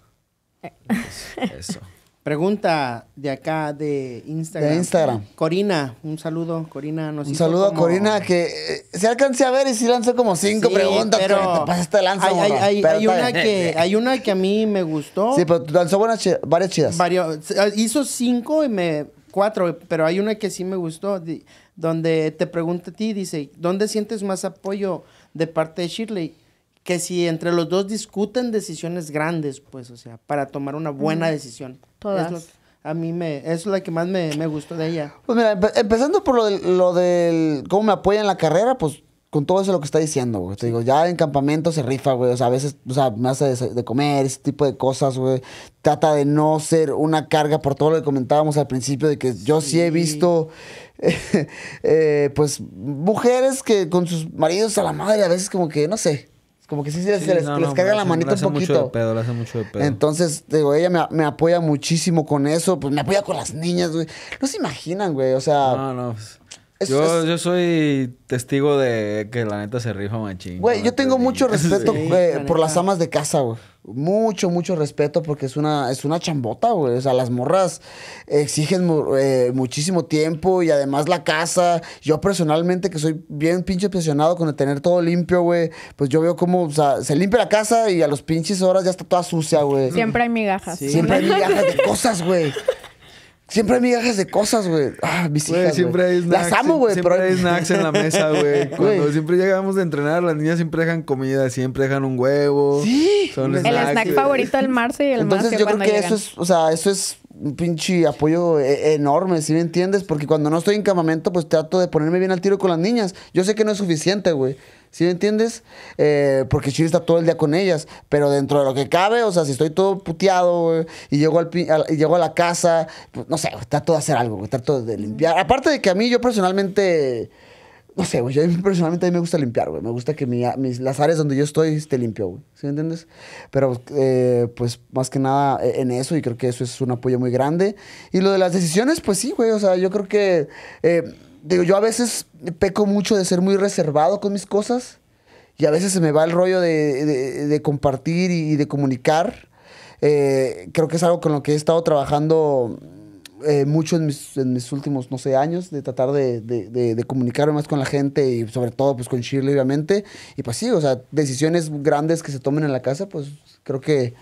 La pues, eso. Pregunta de acá de Instagram. De Instagram. Corina, un saludo, Corina. Nos un saludo a Corina, que eh, se alcancé a ver y sí lanzó como cinco preguntas. Pero te pasaste lanza, hay, hay, una que, hay una que a mí me gustó. Sí, pero lanzó varias chidas. hizo cinco y me. cuatro, pero hay una que sí me gustó donde te pregunta a ti, dice, ¿dónde sientes más apoyo de parte de Shirley? Que si entre los dos discuten decisiones grandes, pues, o sea, para tomar una buena decisión. Todas. a mí me, es la que más me, gustó de ella. Pues mira, empezando por lo del, lo del cómo me apoya en la carrera, pues con todo eso lo que está diciendo, güey. Te digo, ya en campamento se rifa, güey. O sea, a veces, o sea, me hace de, comer, ese tipo de cosas, güey. Trata de no ser una carga por todo lo que comentábamos al principio, de que yo sí he visto eh, pues mujeres que con sus maridos a la madre a veces como que, no sé, como que sí, se les, les carga la manita un poquito. Mucho de pedo, hace mucho de pedo. Entonces, digo, ella me, me, apoya muchísimo con eso, pues me apoya con las niñas, güey. No se imaginan, güey, o sea... No, no. Pues yo, soy testigo de que la neta se rifa machín. Güey, yo tengo mucho respeto por las amas de casa, güey. Mucho, mucho respeto porque es una, es una chambota, güey. O sea, las morras exigen eh, muchísimo tiempo y además la casa. Yo personalmente, que soy bien pinche obsesionado con el tener todo limpio, güey, pues yo veo cómo, se limpia la casa y a los pinches horas ya está toda sucia, güey. Siempre hay migajas. Siempre hay migajas de cosas, güey. Siempre hay migajas de cosas, güey. Ah, mis güey, siempre hay snacks. Las amo, güey. Siempre hay snacks en la mesa, güey. Cuando siempre llegamos de entrenar, las niñas siempre dejan comida, siempre dejan un huevo. Sí. Son el snack favorito del Marce y el Entonces yo creo que eso es, o sea, eso es un pinche apoyo eh, enorme, si me entiendes? Porque cuando no estoy en campamento, pues trato de ponerme bien al tiro con las niñas. Yo sé que no es suficiente, güey. ¿Sí me entiendes? Eh, porque Shiri está todo el día con ellas. Pero dentro de lo que cabe, o sea, si estoy todo puteado, y llego, al, y llego a la casa, pues, no sé, está trato de hacer algo, güey, trato de limpiar. Aparte de que a mí, yo personalmente. No sé, güey, yo personalmente a mí me gusta limpiar, güey. Me gusta que mi, mis, las áreas donde yo estoy esté limpio, güey. ¿Sí me entiendes? Pero, eh, pues, más que nada e, en eso, y creo que eso es un apoyo muy grande. Y lo de las decisiones, pues sí, güey. O sea, yo creo que. Eh, digo, yo a veces peco mucho de ser muy reservado con mis cosas y a veces se me va el rollo de, de, compartir y, de comunicar. Eh, creo que es algo con lo que he estado trabajando eh, mucho en mis, en mis, últimos, no sé, años, de tratar de, de, comunicarme más con la gente y sobre todo pues con Shirley, obviamente. Y pues sí, o sea, decisiones grandes que se tomen en la casa, pues creo que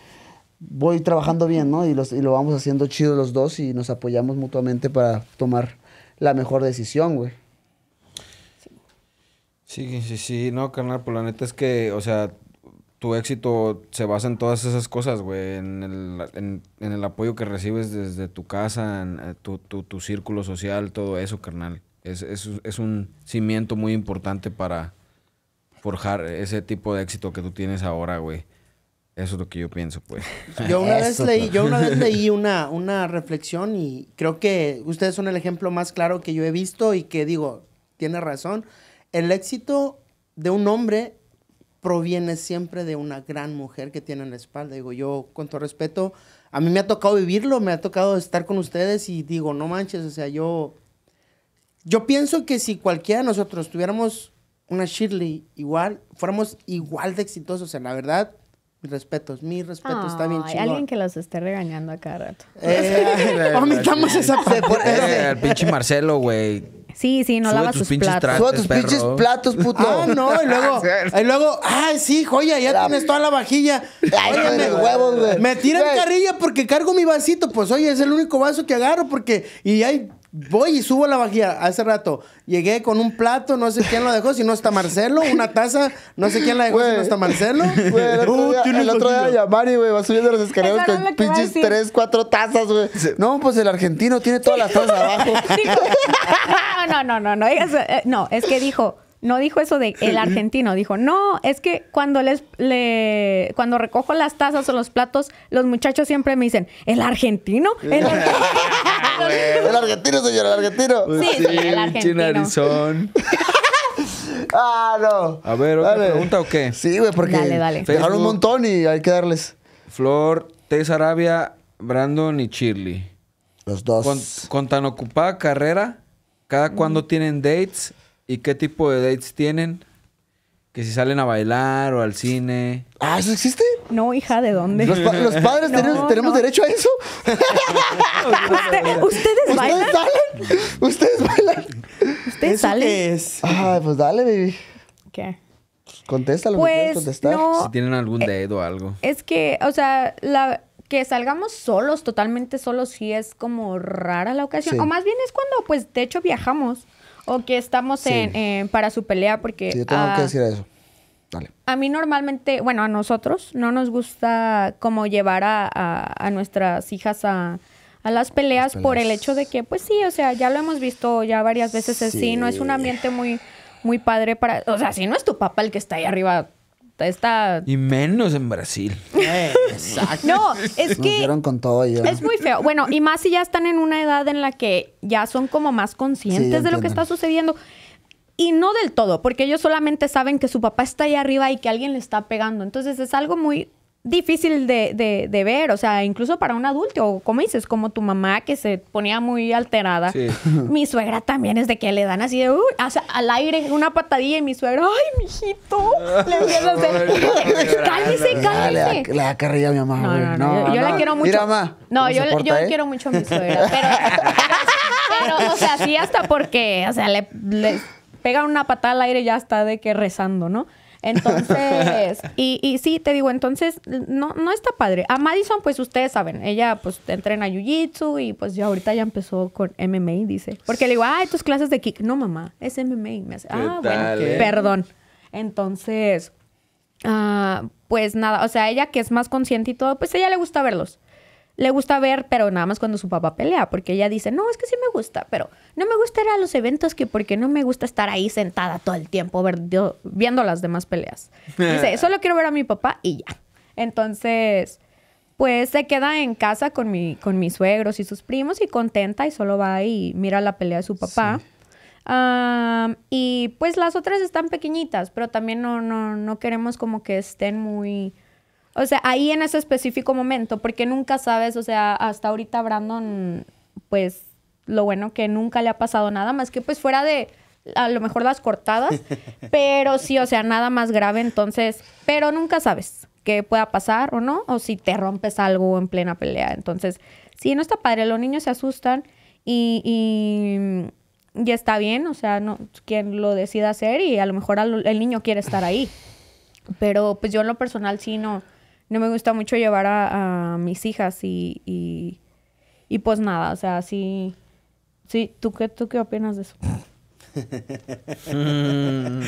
voy trabajando bien, ¿no? Y, y lo vamos haciendo chido los dos y nos apoyamos mutuamente para tomar la mejor decisión, güey. Sí, sí, sí, no, carnal, pues la neta es que, o sea, tu éxito se basa en todas esas cosas, güey, en el, apoyo que recibes desde tu casa, en eh, tu, círculo social, todo eso, carnal. Es, es, un cimiento muy importante para forjar ese tipo de éxito que tú tienes ahora, güey. Eso es lo que yo pienso, pues. Yo una vez leí, yo una, vez leí una, una reflexión y creo que ustedes son el ejemplo más claro que yo he visto y que digo, tiene razón. El éxito de un hombre proviene siempre de una gran mujer que tiene en la espalda. Digo, yo con todo respeto, a mí me ha tocado vivirlo, me ha tocado estar con ustedes y digo, no manches, o sea, yo, yo pienso que si cualquiera de nosotros tuviéramos una Shirley igual, fuéramos igual de exitosos, o sea, la verdad, mis respetos, mis respetos, está bien chido. Hay alguien que los esté regañando a cada rato. Eh, Omitamos esa eh, parte. Eh, eh, el pinche Marcelo, güey. Sí, sí, no lava tus, sus platos. Sube tus pinches platos, puto. Ah, no, y luego, ah, y luego, ay, sí, joya, ya tienes toda la vajilla. oye, me, huevos, tiran carrilla porque cargo mi vasito. Pues, oye, es el único vaso que agarro porque... Y hay Voy y subo la vajilla hace rato. Llegué con un plato, no sé quién lo dejó, si no está Marcelo, una taza, no sé quién la dejó, si no está Marcelo. Uh, el otro día, uh, día güey, va subiendo los escaleras con pinches tres, cuatro tazas, güey. No, pues el argentino tiene todas las tazas abajo. no, no, no, no, no, eh, no, es que dijo, no dijo eso de el argentino, dijo, no, es que cuando les le, cuando recojo las tazas o los platos, los muchachos siempre me dicen, ¿el argentino? El argentino, ¿El argentino señor, el argentino. sí, el argentino. ah, no. A ver, ¿otra pregunta o qué? Sí, güey, porque dale, dale. dejaron un montón y hay que darles. Flor, Tess Arabia, Brandon y Shirley. Los dos. Con, tan ocupada carrera, ¿cada cuando tienen dates? ¿Y qué tipo de dates tienen? Que si salen a bailar o al cine. Ah, ¿eso existe? No, hija, ¿de dónde? ¿Los, padres tenemos, derecho a eso? ¿Ustedes, ¿Ustedes bailan? ¿Ustedes bailan? ¿Ustedes salen? ¿Ustedes Ah, pues dale, baby. ¿Qué? Contéstalo, pues, contestar. si tienen algún eh, dedo o algo. Es que, o sea, la, que salgamos solos, totalmente solos, sí es como rara la ocasión. O más bien es cuando, pues, de hecho, viajamos o que estamos en, eh, para su pelea porque... Sí, tengo ah, que decir eso. Dale. A mí normalmente, bueno, a nosotros no nos gusta como llevar a, nuestras hijas a, las peleas, por el hecho de que, pues sí, o sea, ya lo hemos visto ya varias veces sí. así, no es un ambiente muy, muy padre para... O sea, si no es tu papá el que está ahí arriba y menos en Brasil. Exacto. No, es que... con todo Es muy feo. Bueno, y más si ya están en una edad en la que ya son como más conscientes de lo que está sucediendo. Y no del todo, porque ellos solamente saben que su papá está ahí arriba y que alguien le está pegando. Entonces es algo muy difícil de, de, de, ver, o sea, incluso para un adulto, o como dices, como tu mamá que se ponía muy alterada. Mi suegra también es de que le dan así de, uh, al aire una patadilla y mi suegra, ay, mijito, le empieza a cálmese, cálmese. Le carrilla a mi mamá. No, no, yo, la quiero mucho. no, yo, le yo eh? quiero mucho a mi suegra, pero, pero, o sea, sí hasta porque, o sea, le, le pega una patada al aire y ya está de que rezando, ¿no? Entonces, y, y sí, te digo, entonces, no, no está padre. A Madison, pues ustedes saben, ella pues entrena Jiu-Jitsu y pues ya ahorita ya empezó con MMA, dice. Porque le digo, ay, tus clases de kick. No, mamá, es MMA. Me ah, bueno, eh? perdón. Entonces, ah pues nada, o sea, ella que es más consciente y todo, pues a ella le gusta verlos le gusta ver, pero nada más cuando su papá pelea, porque ella dice, no, es que sí me gusta, pero no me gusta ir a los eventos que porque no me gusta estar ahí sentada todo el tiempo viendo las demás peleas. Dice, solo quiero ver a mi papá y ya. Entonces, pues se queda en casa con, mi, con mis suegros y sus primos y contenta y solo va y mira la pelea de su papá. y pues las otras están pequeñitas, pero también no, no, no queremos como que estén muy o sea, ahí en ese específico momento, porque nunca sabes, o sea, hasta ahorita Brandon, pues lo bueno que nunca le ha pasado nada más que pues fuera de a lo mejor las cortadas, pero sí, o sea, nada más grave, entonces, pero nunca sabes qué pueda pasar o no, o si te rompes algo en plena pelea. Entonces, sí, no está padre, los niños se asustan y, y está bien, o sea, no, quien lo decida hacer y a lo mejor el niño quiere estar ahí. Pero pues yo en lo personal sí no, no me gusta mucho llevar a, mis hijas y, y, pues nada, o sea, sí, sí, ¿tú qué, tú qué opinas de eso? Mm.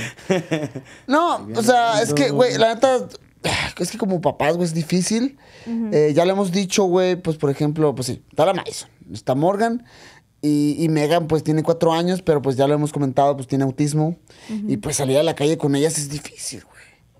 no, o sea, es que, güey, la neta, es que como papás, güey, es difícil. Eh, ya le hemos dicho, güey, pues por ejemplo, pues sí, está la Mason, está Morgan. Y, Megan, pues tiene cuatro años, pero pues ya lo hemos comentado, pues tiene autismo. Y pues salir a la calle con ellas es difícil, güey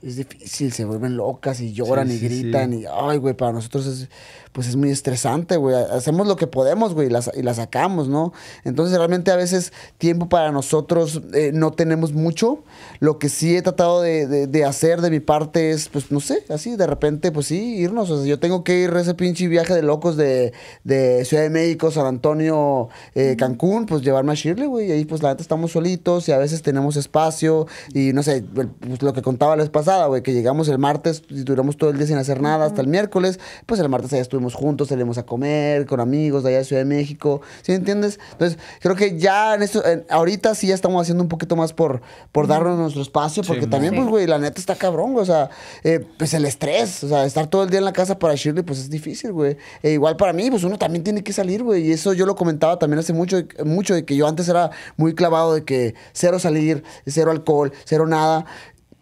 es difícil, se vuelven locas y lloran y gritan y, ay, güey, para nosotros es, pues es muy estresante, güey. Hacemos lo que podemos, güey, y la, sacamos, ¿no? Entonces realmente a veces tiempo para nosotros eh, no tenemos mucho. Lo que sí he tratado de, de, hacer de mi parte es, pues no sé, así de repente, pues sí, irnos. O sea, yo tengo que ir ese pinche viaje de locos de, Ciudad de México, San Antonio, eh, Cancún, pues llevarme a Shirley, güey. Y ahí pues la verdad, estamos solitos y a veces tenemos espacio y no sé, pues, lo que contaba la vez pasada, güey, que llegamos el martes y duramos todo el día sin hacer nada hasta el miércoles, pues el martes ya estuvimos juntos, salimos a comer con amigos de allá de Ciudad de México, ¿sí entiendes? Entonces, creo que ya en esto, ahorita sí ya estamos haciendo un poquito más por, por darnos nuestro espacio, porque también, pues, güey, la neta está cabrón, o sea, eh, pues el estrés, o sea, estar todo el día en la casa para Shirley, pues es difícil, güey. E igual para mí, pues uno también tiene que salir, güey, y eso yo lo comentaba también hace mucho, mucho, de que yo antes era muy clavado de que cero salir, cero alcohol, cero nada,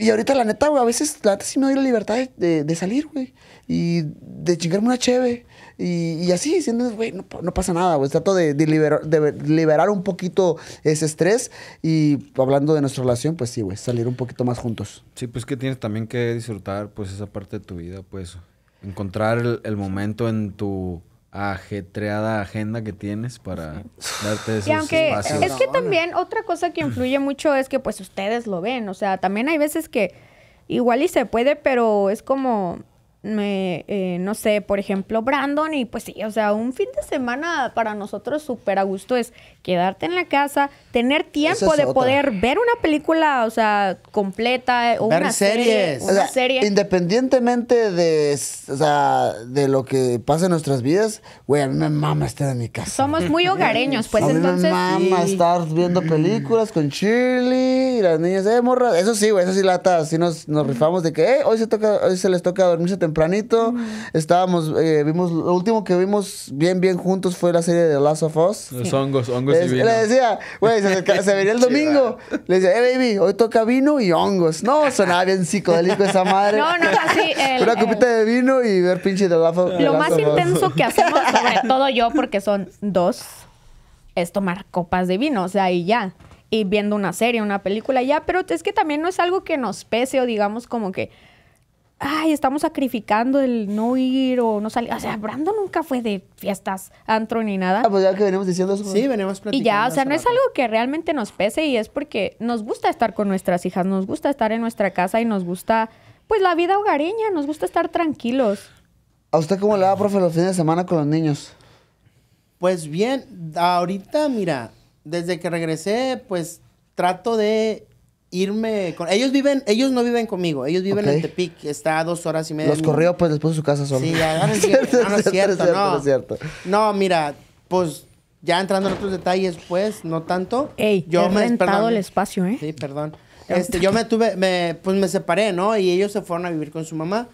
y ahorita, la neta, güey, a veces, la neta sí me doy la libertad de, salir, güey. Y de chingarme una cheve. Y, así, siendo, güey, no, pasa nada, güey. Trato de, liberar, liberar un poquito ese estrés. Y hablando de nuestra relación, pues sí, güey, salir un poquito más juntos. Sí, pues que tienes también que disfrutar, pues, esa parte de tu vida, pues. Encontrar el momento en tu ajetreada agenda que tienes para darte esos y aunque Es que también otra cosa que influye mucho es que pues ustedes lo ven, o sea, también hay veces que igual y se puede, pero es como me, eh, no sé, por ejemplo, Brandon, y pues sí, o sea, un fin de semana para nosotros súper a gusto es quedarte en la casa, tener tiempo de poder ver una película, o sea, completa, eh, o una serie. Independientemente de, de lo que pasa en nuestras vidas, güey, a mí me mama estar en mi casa. Somos muy hogareños, pues a mí entonces. Me mama estar viendo películas con Shirley y las niñas, eh, morra. Eso sí, güey, eso sí lata, así nos, nos rifamos de que, eh, hoy se toca, hoy se les toca dormirse tempranito. Estábamos, eh, vimos, lo último que vimos bien, bien juntos fue la serie de The Last of Us. Los hongos, hongos y vino. Le decía, güey, se, se, venía el domingo. le decía, hey eh, baby, hoy toca vino y hongos. No, sonaba bien psicodélico esa madre. No, no, así. Una copita de vino y ver pinche The Last of Us. Lo más intenso que hacemos, sobre todo yo, porque son dos, es tomar copas de vino, o sea, y ya y viendo una serie, una película, ya, pero es que también no es algo que nos pese o digamos como que, ay, estamos sacrificando el no ir o no salir. O sea, Brando nunca fue de fiestas, antro ni nada. Ah, pues ya que venimos diciendo eso. Sí, venimos platicando. Y ya, o sea, no es algo que realmente nos pese y es porque nos gusta estar con nuestras hijas, nos gusta estar en nuestra casa y nos gusta, pues, la vida hogareña, nos gusta estar tranquilos. ¿A usted cómo le va, profe, los fines de semana con los niños? Pues bien, ahorita, mira, desde que regresé, pues trato de irme con ellos viven ellos no viven conmigo ellos viven en Tepic está a dos horas y media los corrió pues después de su casa solo sí ya, no, es cierto, no, cierto, no no mira pues ya entrando en otros detalles pues no tanto Ey, yo he me rentado el espacio eh sí perdón este yo me tuve me, pues me separé no y ellos se fueron a vivir con su mamá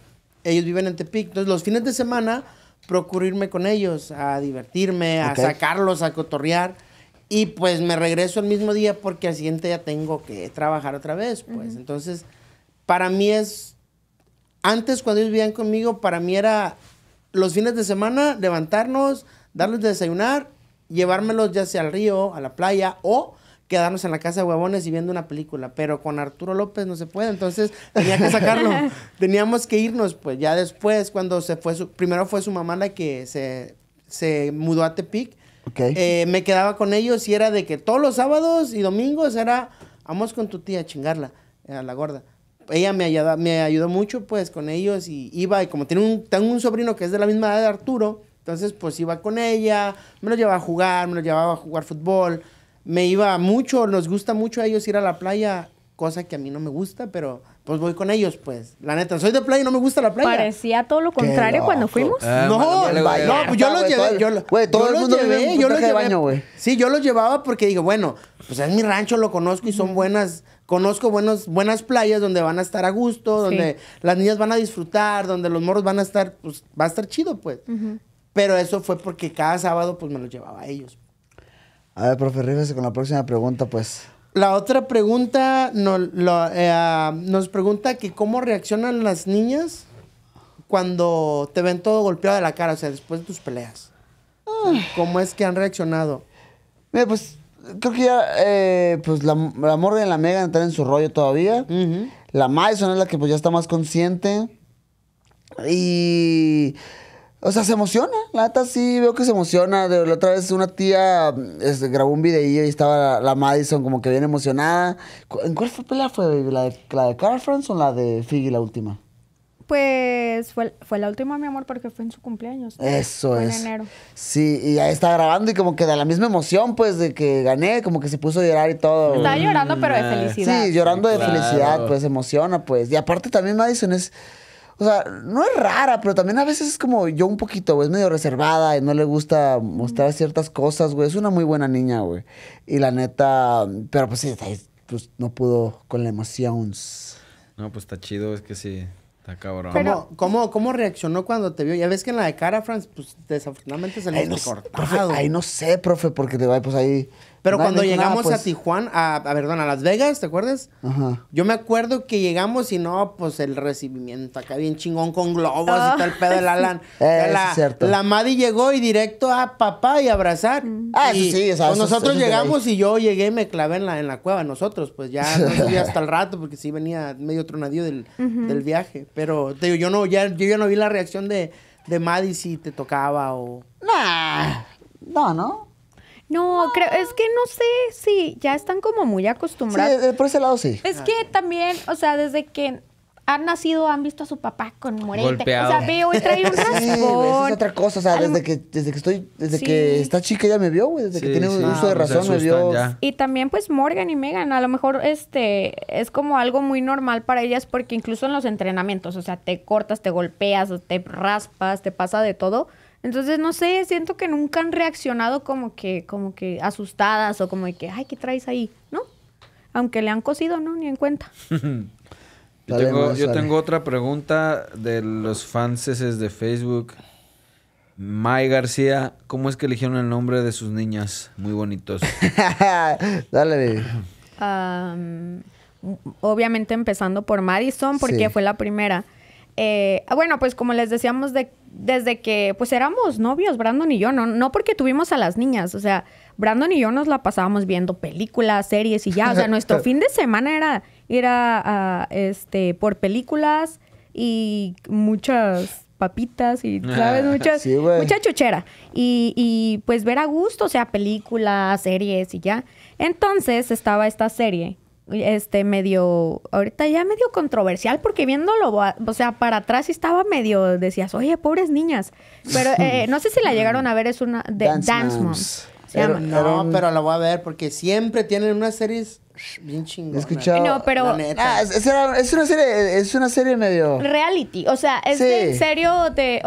ellos viven en Tepic entonces los fines de semana procurirme con ellos a divertirme a sacarlos a cotorrear y pues me regreso el mismo día porque al siguiente ya tengo que trabajar otra vez, pues. Entonces, para mí es. Antes, cuando ellos vivían conmigo, para mí era los fines de semana levantarnos, darles de desayunar, llevármelos ya sea al río, a la playa o quedarnos en la casa de huevones y viendo una película. Pero con Arturo López no se puede, entonces tenía que sacarlo. Teníamos que irnos, pues ya después, cuando se fue su. Primero fue su mamá la que se, se mudó a Tepic eh, me quedaba con ellos y era de que todos los sábados y domingos era, vamos con tu tía chingarla, a la gorda. Ella me, me ayudó mucho pues con ellos y iba y como tengo un, tengo un sobrino que es de la misma edad de Arturo, entonces pues iba con ella, me lo llevaba a jugar, me lo llevaba a jugar fútbol, me iba mucho, nos gusta mucho a ellos ir a la playa cosa que a mí no me gusta, pero pues voy con ellos, pues. La neta, soy de playa y no me gusta la playa. Parecía todo lo contrario cuando fuimos. Ah, no, no, pues yo los llevé. Yo, los llevé, yo los llevé. sí, yo los llevaba porque digo, bueno, pues es mi rancho, lo conozco y son buenas, conozco buenas playas donde van a estar a gusto, donde las niñas van a disfrutar, donde los moros van a estar, pues va a estar chido, pues. Pero eso fue porque cada sábado pues me los llevaba a ellos. A ver, profe, rífese con la próxima pregunta, pues. La otra pregunta eh, ah, nos pregunta que cómo reaccionan las niñas cuando te ven todo golpeado de la cara, o sea, después de tus peleas. ¿Cómo es que han reaccionado? Mira, pues creo que ya, eh, pues la, la Morgan y la Megan están en su rollo todavía. La Madison es la que pues ya está más consciente. Y o sea, se emociona, la sí, veo que se emociona. De la otra vez una tía grabó un video y estaba la, Madison como que bien emocionada. ¿En cuál fue pelea fue, ¿La de, la de Carl Franz o la de Figgy, la última? Pues fue, la última, mi amor, porque fue en su cumpleaños. Eso es. En enero. Sí, y ahí está grabando y como que da la misma emoción, pues, de que gané, como que se puso a llorar y todo. Estaba llorando, pero de mm. felicidad. Sí, llorando de felicidad, pues, emociona, pues. Y aparte también Madison es o sea, no es rara, pero también a veces es como yo un poquito, güey. Es medio reservada y no le gusta mostrar ciertas cosas, güey. Es una muy buena niña, güey. Y la neta, pero pues sí, pues no pudo con la emoción. No, pues está chido, es que sí. Está cabrón. Pero, ¿Cómo, ¿Cómo, reaccionó cuando te vio? Ya ves que en la de cara, Franz, pues desafortunadamente se le no, cortado. ahí no sé, profe, porque te va, pues ahí pero cuando llegamos a pues. Tijuana, a, perdón, a Las Vegas, ¿te acuerdas? Ajá. Yo me acuerdo que llegamos y no, pues el recibimiento acá bien chingón con globos y ah. todo el pedo de Alan. la, eh, es cierto. la Madi llegó y directo a papá y abrazar. Mm. Ah, sí, sí, o pues, nosotros llegamos y yo llegué y me clavé en la, en la cueva. Nosotros, pues ya no subí hasta el rato porque sí venía medio tronadío del, del viaje. Pero te digo, yo no, ya, yo ya no vi la reacción de, de si te tocaba o. Nah. No, ¿no? No, creo, es que no sé sí, ya están como muy acostumbrados. Sí, eh, por ese lado sí. Es que también, o sea, desde que han nacido, han visto a su papá con morete. Golpeado. O sea, veo y trae un Sí, es otra cosa. O sea, desde que, desde que estoy, desde que está chica ya me vio, güey. Desde que tiene un uso de ah, razón me vio. Y también, pues, Morgan y Megan, a lo mejor este es como algo muy normal para ellas, porque incluso en los entrenamientos, o sea, te cortas, te golpeas, te raspas, te pasa de todo. Entonces, no sé, siento que nunca han reaccionado como que, como que asustadas o como de que, ay, ¿qué traes ahí? ¿No? Aunque le han cosido, ¿no? Ni en cuenta. yo, tengo, otra pregunta de los fanses de Facebook. May García, ¿cómo es que eligieron el nombre de sus niñas? Muy bonitos. Dale. obviamente empezando por Madison, porque fue la primera. Eh, ah, bueno, pues como les decíamos de, desde que pues éramos novios, Brandon y yo, no, no porque tuvimos a las niñas, o sea, Brandon y yo nos la pasábamos viendo películas, series y ya, o sea, nuestro fin de semana era ir a, ah, este, por películas y muchas papitas y, ¿sabes? Muchas, mucha chuchera. Y, y pues ver a gusto, o sea, películas, series y ya. Entonces estaba esta serie este medio, ahorita ya medio controversial, porque viéndolo, o sea, para atrás estaba medio, decías, oye, pobres niñas. Pero eh, no sé si la llegaron a ver, es una de Dance, Moms. no, pero la voy a ver porque siempre tienen unas series bien chingonas. Escuchado. No, pero. Ah, es, una serie, es una serie medio. Reality. O sea, es de, serio de,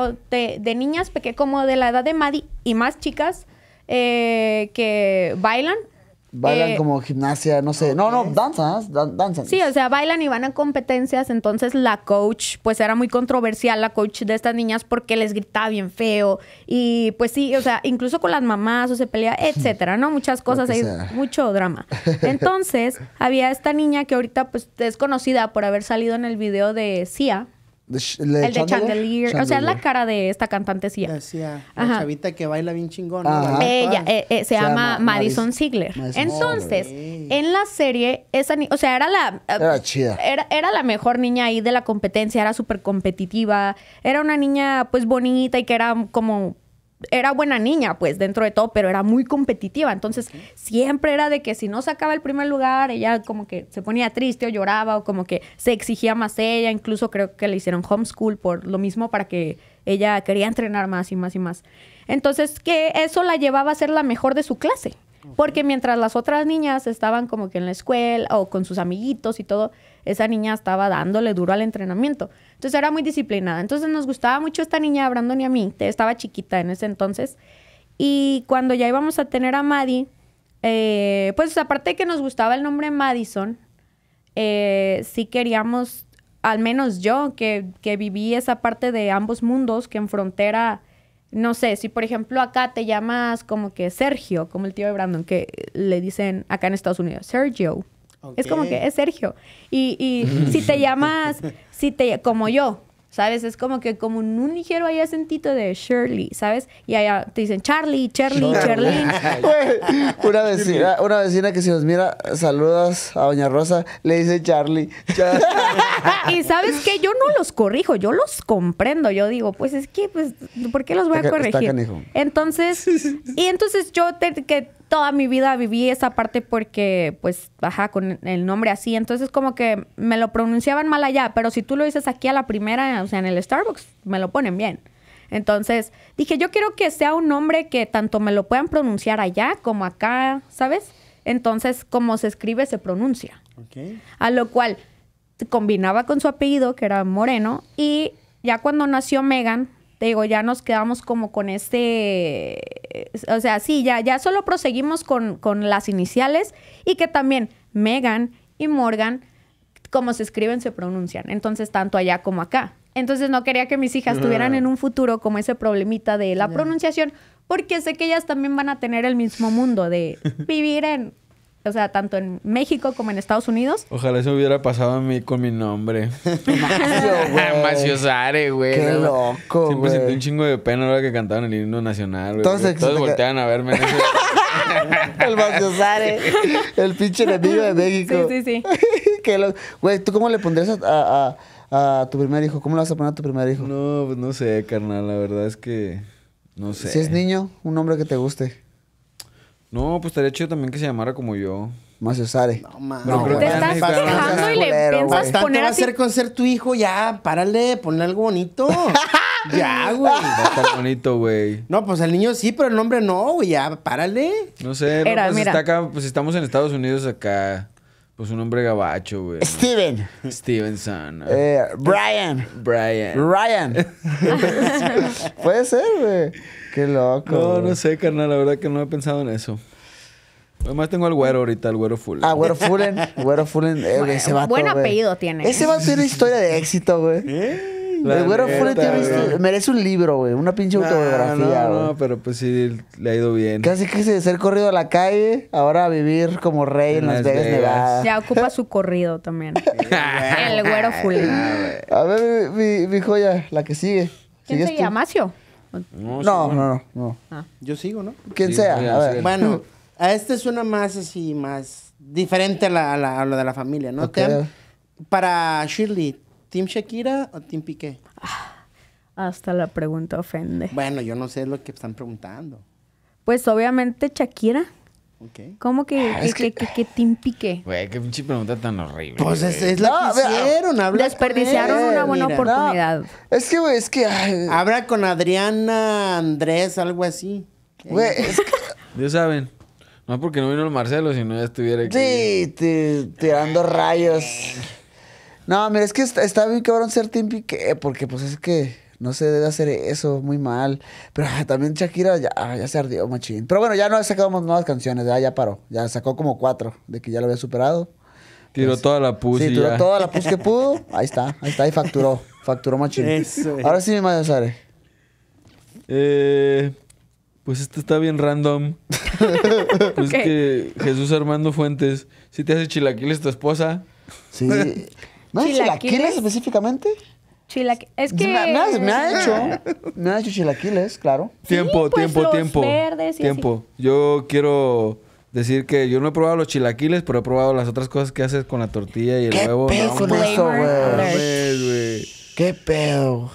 de, niñas, porque como de la edad de Maddie y más chicas eh, que bailan. Bailan eh, como gimnasia, no sé. No, no, danzas, dan, danzan. Sí, o sea, bailan y van a competencias. Entonces la coach, pues era muy controversial la coach de estas niñas porque les gritaba bien feo. Y pues sí, o sea, incluso con las mamás o se pelea, etcétera, ¿no? Muchas cosas, hay mucho drama. Entonces había esta niña que ahorita pues es conocida por haber salido en el video de CIA el de, Chandelier. O sea, es la cara de esta cantante sí la chavita que baila bien chingón. Ella eh, eh, se, llama, Madison Ziegler. Entonces, en la serie, esa o sea, era la... Eh, era chida. era, la mejor niña ahí de la competencia, era súper competitiva. Era una niña, pues, bonita y que era como era buena niña, pues, dentro de todo, pero era muy competitiva. Entonces, siempre era de que si no sacaba el primer lugar, ella como que se ponía triste o lloraba o como que se exigía más ella. Incluso creo que le hicieron homeschool por lo mismo para que ella quería entrenar más y más y más. Entonces, que eso la llevaba a ser la mejor de su clase. Porque mientras las otras niñas estaban como que en la escuela o con sus amiguitos y todo, esa niña estaba dándole duro al entrenamiento. Entonces era muy disciplinada. Entonces nos gustaba mucho esta niña, Brandon y a mí. Estaba chiquita en ese entonces. Y cuando ya íbamos a tener a Maddie, eh, pues aparte de que nos gustaba el nombre Madison, eh, sí queríamos, al menos yo, que, que viví esa parte de ambos mundos, que en frontera no sé, si por ejemplo acá te llamas como que Sergio, como el tío de Brandon, que le dicen acá en Estados Unidos, Sergio. Es como que es Sergio. Y, y si te llamas, si te, como yo, ¿sabes? Es como que como un, un ligero ahí acentito de Shirley, ¿sabes? Y allá te dicen Charlie, Charlie, Charlie. una, vecina, una vecina que si nos mira, saludas a Doña Rosa, le dice Charlie. y ¿sabes que Yo no los corrijo, yo los comprendo. Yo digo, pues es que, pues, ¿por qué los voy a corregir? Entonces, y entonces yo te, que toda mi vida viví esa parte porque, pues, ajá, con el nombre así. Entonces, como que me lo pronunciaban mal allá, pero si tú lo dices aquí a la primera, o sea, en el Starbucks, me lo ponen bien. Entonces, dije, yo quiero que sea un nombre que tanto me lo puedan pronunciar allá como acá, ¿sabes? Entonces, como se escribe, se pronuncia. A lo cual combinaba con su apellido, que era Moreno, y ya cuando nació Megan, te digo, ya nos quedamos como con este, o sea, sí, ya, ya solo proseguimos con, con las iniciales y que también Megan y Morgan, como se escriben, se pronuncian. Entonces, tanto allá como acá. Entonces, no quería que mis hijas tuvieran en un futuro como ese problemita de la pronunciación, porque sé que ellas también van a tener el mismo mundo de vivir en o sea, tanto en México como en Estados Unidos. Ojalá eso hubiera pasado a mí con mi nombre. Macio Sare, güey. Qué loco, Siempre sentí un chingo de pena ahora que cantaban el himno nacional, güey. Todos, Todos volteaban a verme. el Macio Sare. El pinche enemigo de México. Sí, sí, sí. Qué loco. Güey, ¿tú cómo le pondrías a, a, a tu primer hijo? ¿Cómo le vas a poner a tu primer hijo? No, pues no sé, carnal. La verdad es que no sé. Si es niño, un nombre que te guste. No, pues estaría chido también que se llamara como yo. Más cesare. No mames. No, te estás quejando y le piensas poner va a ser con ser tu hijo, ya, párale, ponle algo bonito. ya, güey. Va a estar bonito, güey. No, pues el niño sí, pero el nombre no, güey, ya, párale. No sé, pues, pues estamos en Estados Unidos acá. Pues un hombre gabacho, güey. Steven. Stevenson. ¿no? Eh, Brian. Brian. Ryan. Puede ser, güey. Qué loco. No, no sé, carnal. La verdad que no he pensado en eso. Además tengo al güero ahorita, el güero Fullen. Ah, güero Fullen. güero Fullen. Eh, Buen apellido tiene. Ese va ser una historia de éxito, güey. El güero Fullen tiene merece un libro, güey. Una pinche autobiografía, No, no, pero pues sí, le ha ido bien. Casi que se ser corrido a la calle, ahora a vivir como rey en, Las, Vegas, Nevada. Ya ocupa su corrido también. el güero Fullen. A ver, mi, joya, la que sigue. ¿Quién te ¿Amacio? No, no, no, ah. Yo sigo, ¿no? Quien sea. a Bueno, a este una más así, más diferente a, la, a, lo de la familia, ¿no? para Shirley, ¿Team Shakira o Team Piqué? Ah, hasta la pregunta ofende. Bueno, yo no sé lo que están preguntando. Pues obviamente Shakira. ¿Cómo que, ah, qué que, que, timpique? Güey, qué pinche pregunta tan horrible. Pues es, es lo que hicieron, Desperdiciaron una buena oportunidad. Es que, güey, es que. Habla con Adriana, Andrés, algo así. Güey, es que. Dios saben. No es porque no vino el Marcelo, sino ya estuviera aquí. Sí, tirando rayos. No, mira, es que está, que bien a ser Tim Piqué, porque pues es que no se debe hacer eso, muy mal. Pero ah, también Shakira ah, ya, se ardió, machín. Pero bueno, ya no sacamos nuevas canciones, ya, ya paró. Ya sacó como cuatro de que ya lo había superado. Tiró pues, toda la pus. Sí, tiró toda la pus que pudo. Ahí está, ahí está, y facturó. Facturó machín. Eso, Ahora sí, mi madre Eh. Pues esto está bien random. pues que Jesús Armando Fuentes, si te hace chilaquiles tu esposa. Sí. ¿No chilaquiles específicamente? Chilaquiles. Es que. Pues me, ha hecho. chilaquiles, claro. tiempo, pues tiempo, tiempo. tiempo. Yo quiero decir que yo no he probado los chilaquiles, pero he probado las otras cosas que haces con la tortilla y el huevo. ¿Qué pedo con eso, güey? ¿Qué pedo?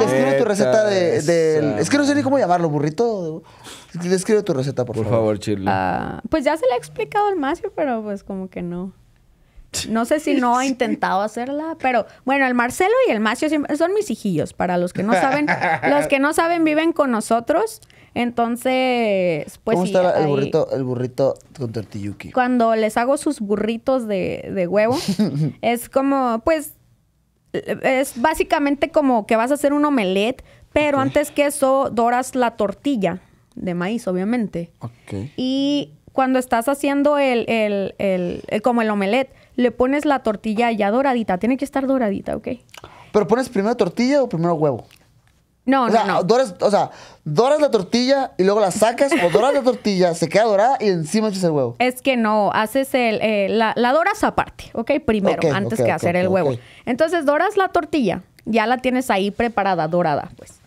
Describe tu receta de, Es que no sé ni cómo llamarlo, burrito. Describe tu receta, por, favor. Por favor, ah, pues ya se le ha explicado al Macio, pero pues como que no. No sé si no ha intentado hacerla, pero bueno, el Marcelo y el Macio son mis hijillos, para los que no saben. los que no saben viven con nosotros. Entonces, pues. ¿Cómo el burrito, con tortilluki? Cuando les hago sus burritos de, huevo, es como, pues, es básicamente como que vas a hacer un omelette, pero antes que eso, doras la tortilla de maíz, obviamente. Y cuando estás haciendo el, el eh, como el omelette, le pones la tortilla ya doradita. Tiene que estar doradita, ¿ok? ¿Pero pones primero tortilla o primero huevo? No, no, no. Doras, o sea, doras la tortilla y luego la sacas o doras la tortilla, se queda dorada y encima echas el huevo. Es que no, haces el, eh, la, doras aparte, ¿ok? Primero, antes que hacer el huevo. Entonces doras la tortilla, ya la tienes ahí preparada, dorada, pues.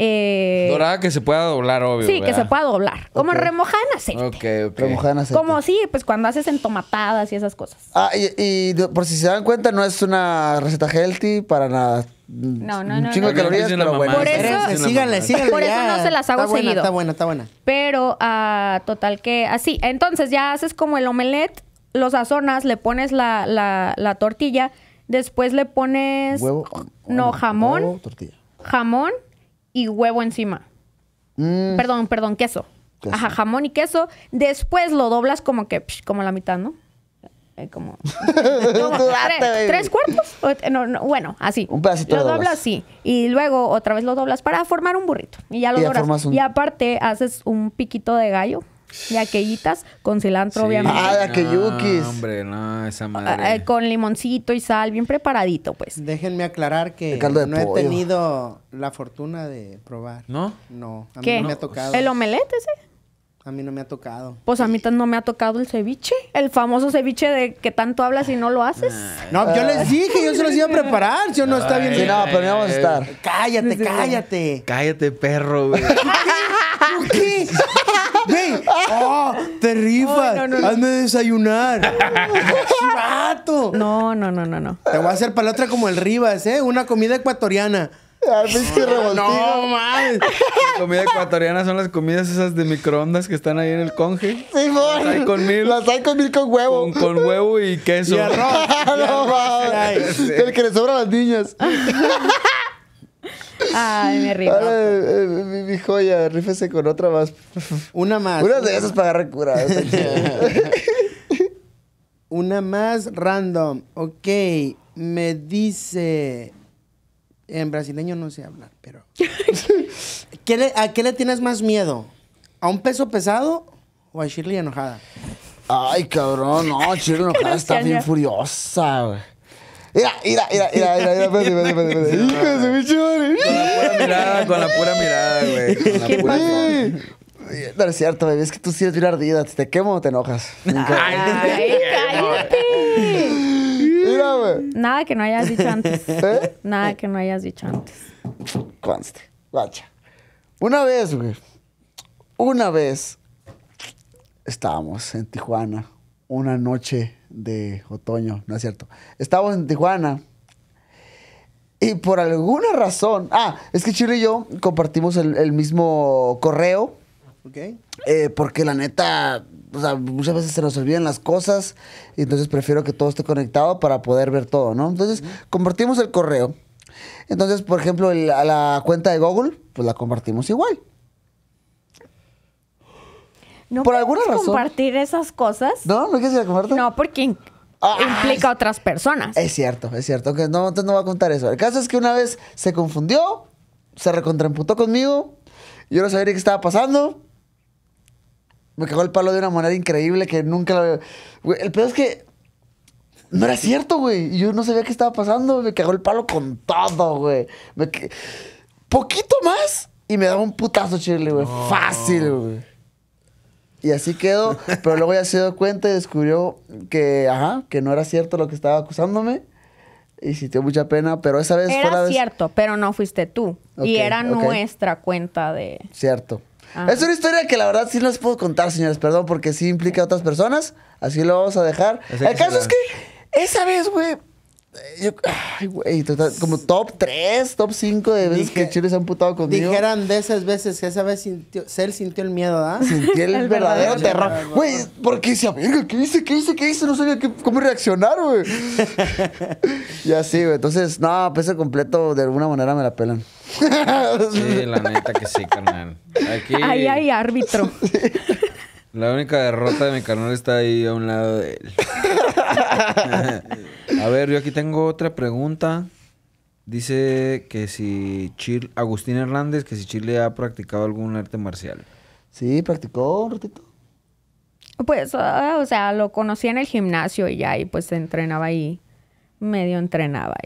Eh, Dorada que se pueda doblar, obvio. Sí, que se pueda doblar. Como remojada en aceite. Ok, Remojada Como sí, pues cuando haces entomatadas y esas cosas. Ah, y, por si se dan cuenta, no es una receta healthy para nada. No, no, no. no, calorías, no, Por eso, síganle, síganle. Por eso no se las hago está seguido. Está buena, está buena. Pero, uh, total que así. Entonces ya haces como el omelette, lo sazonas, le pones la, la, la tortilla, después le pones... Huevo. No, jamón. Huevo, tortilla. Jamón y huevo encima. Mm. Perdón, perdón, queso. Ajá, jamón y queso. Después lo doblas como que, como la mitad, ¿no? Eh, como, tres, cuartos. bueno, así. Lo doblas así. Y luego otra vez lo doblas para formar un burrito. Y ya lo doblas... Y aparte haces un piquito de gallo y aquellitas con cilantro, obviamente. Ah, hombre, no, esa ah, madre. Eh, con limoncito y sal, bien preparadito, pues. Déjenme aclarar que no he tenido la fortuna de probar. ¿No? No, ¿Qué? no me ha tocado. ¿El omelete ese? A mí no me ha tocado. Pues a mí no me ha tocado el ceviche. El famoso ceviche de que tanto hablas y no lo haces. Ah. No, yo les dije, yo se los iba a preparar. Yo no está bien Sí, no, pero vamos a estar. Cállate, cállate. Cállate, perro, güey. qué? ¡Oh! ¡Te rifas! ¡Hazme desayunar! Chato. No, no, no, no, no. Te voy a hacer para la otra como el Rivas, ¿eh? Una comida ecuatoriana. Ah, no, no mames. comida ecuatoriana son las comidas esas de microondas que están ahí en el conge. Sí, Las hay con mil. Las hay con mil con huevo. Con, huevo y queso. Y arroz. no mames. El que le sobra a las niñas. Ay, me río. Eh, mi, joya, rífese con otra más. Una más. Una de esas para agarrar cura. Una más random. Ok, me dice... En brasileño no sé hablar, pero... ¿A qué le tienes más miedo? ¿A un peso pesado o a Shirley enojada? Ay, cabrón, no, Shirley enojada está bien furiosa, güey. Mira, mira, mira, mira, mira, espérate, espérate, espérate. Hijo de su bicho Con la pura mirada, con la pura mirada, güey. Con la pura mirada. No es cierto, baby. Es que tú sí eres bien ardida. te quemo, te enojas. Ay, cállate. Mira, güey. Nada que no hayas dicho antes. ¿Eh? Nada que no hayas dicho antes. Conste. Guacha. Una vez, güey. Una vez estábamos en Tijuana. Una noche de otoño, no es cierto. Estábamos en Tijuana y por alguna razón, ah, es que Chile y yo compartimos el, mismo correo. Okay. Eh, porque la neta, o sea, muchas veces se nos olvidan las cosas, y entonces prefiero que todo esté conectado para poder ver todo, ¿no? Entonces, compartimos el correo. Entonces, por ejemplo, a la cuenta de Google, pues la compartimos igual. ¿No por alguna razón. compartir esas cosas? No, no quieres compartir. No, porque ah, ah, implica a otras personas. Es cierto, es cierto. Que no, entonces no va a contar eso. El caso es que una vez se confundió, se recontraemputó conmigo. Yo no sabía qué estaba pasando. Me cagó el palo de una manera increíble que nunca lo... había... el pedo es que no era cierto, güey. Yo no sabía qué estaba pasando. Me cagó el palo con todo, güey. Poquito más y me daba un putazo, chile, güey. Fácil, güey. Y así quedó, pero luego ya se dio cuenta y descubrió que, ajá, que no era cierto lo que estaba acusándome. Y sintió mucha pena, pero esa vez... Era cierto, pero no fuiste tú. y era nuestra cuenta de... Cierto. Ah. Es una historia que la verdad sí no les puedo contar, señores, perdón, porque sí implica a otras personas. Así lo vamos a dejar. El caso es que esa vez, güey, eh, ay, güey, como top 3, top 5 de veces que Chile se ha amputado conmigo. Dijeran de esas veces que esa vez sintió, Cell sintió el miedo, ¿ah? Sintió el, verdadero, terror. Güey, porque se verga, ¿qué hice? ¿Qué hice? ¿Qué hice? No sabía cómo reaccionar, güey. y así, güey. Entonces, no, pese completo, de alguna manera me la pelan. sí, la neta que sí, carnal. Ahí hay árbitro. La única derrota de mi carnal está ahí a un lado de él. A ver, yo aquí tengo otra pregunta. Dice que si Chile, Agustín Hernández, que si Chile ha practicado algún arte marcial. Sí, practicó un ratito. Pues, ah, o sea, lo conocí en el gimnasio y ya, y pues entrenaba ahí, medio entrenaba.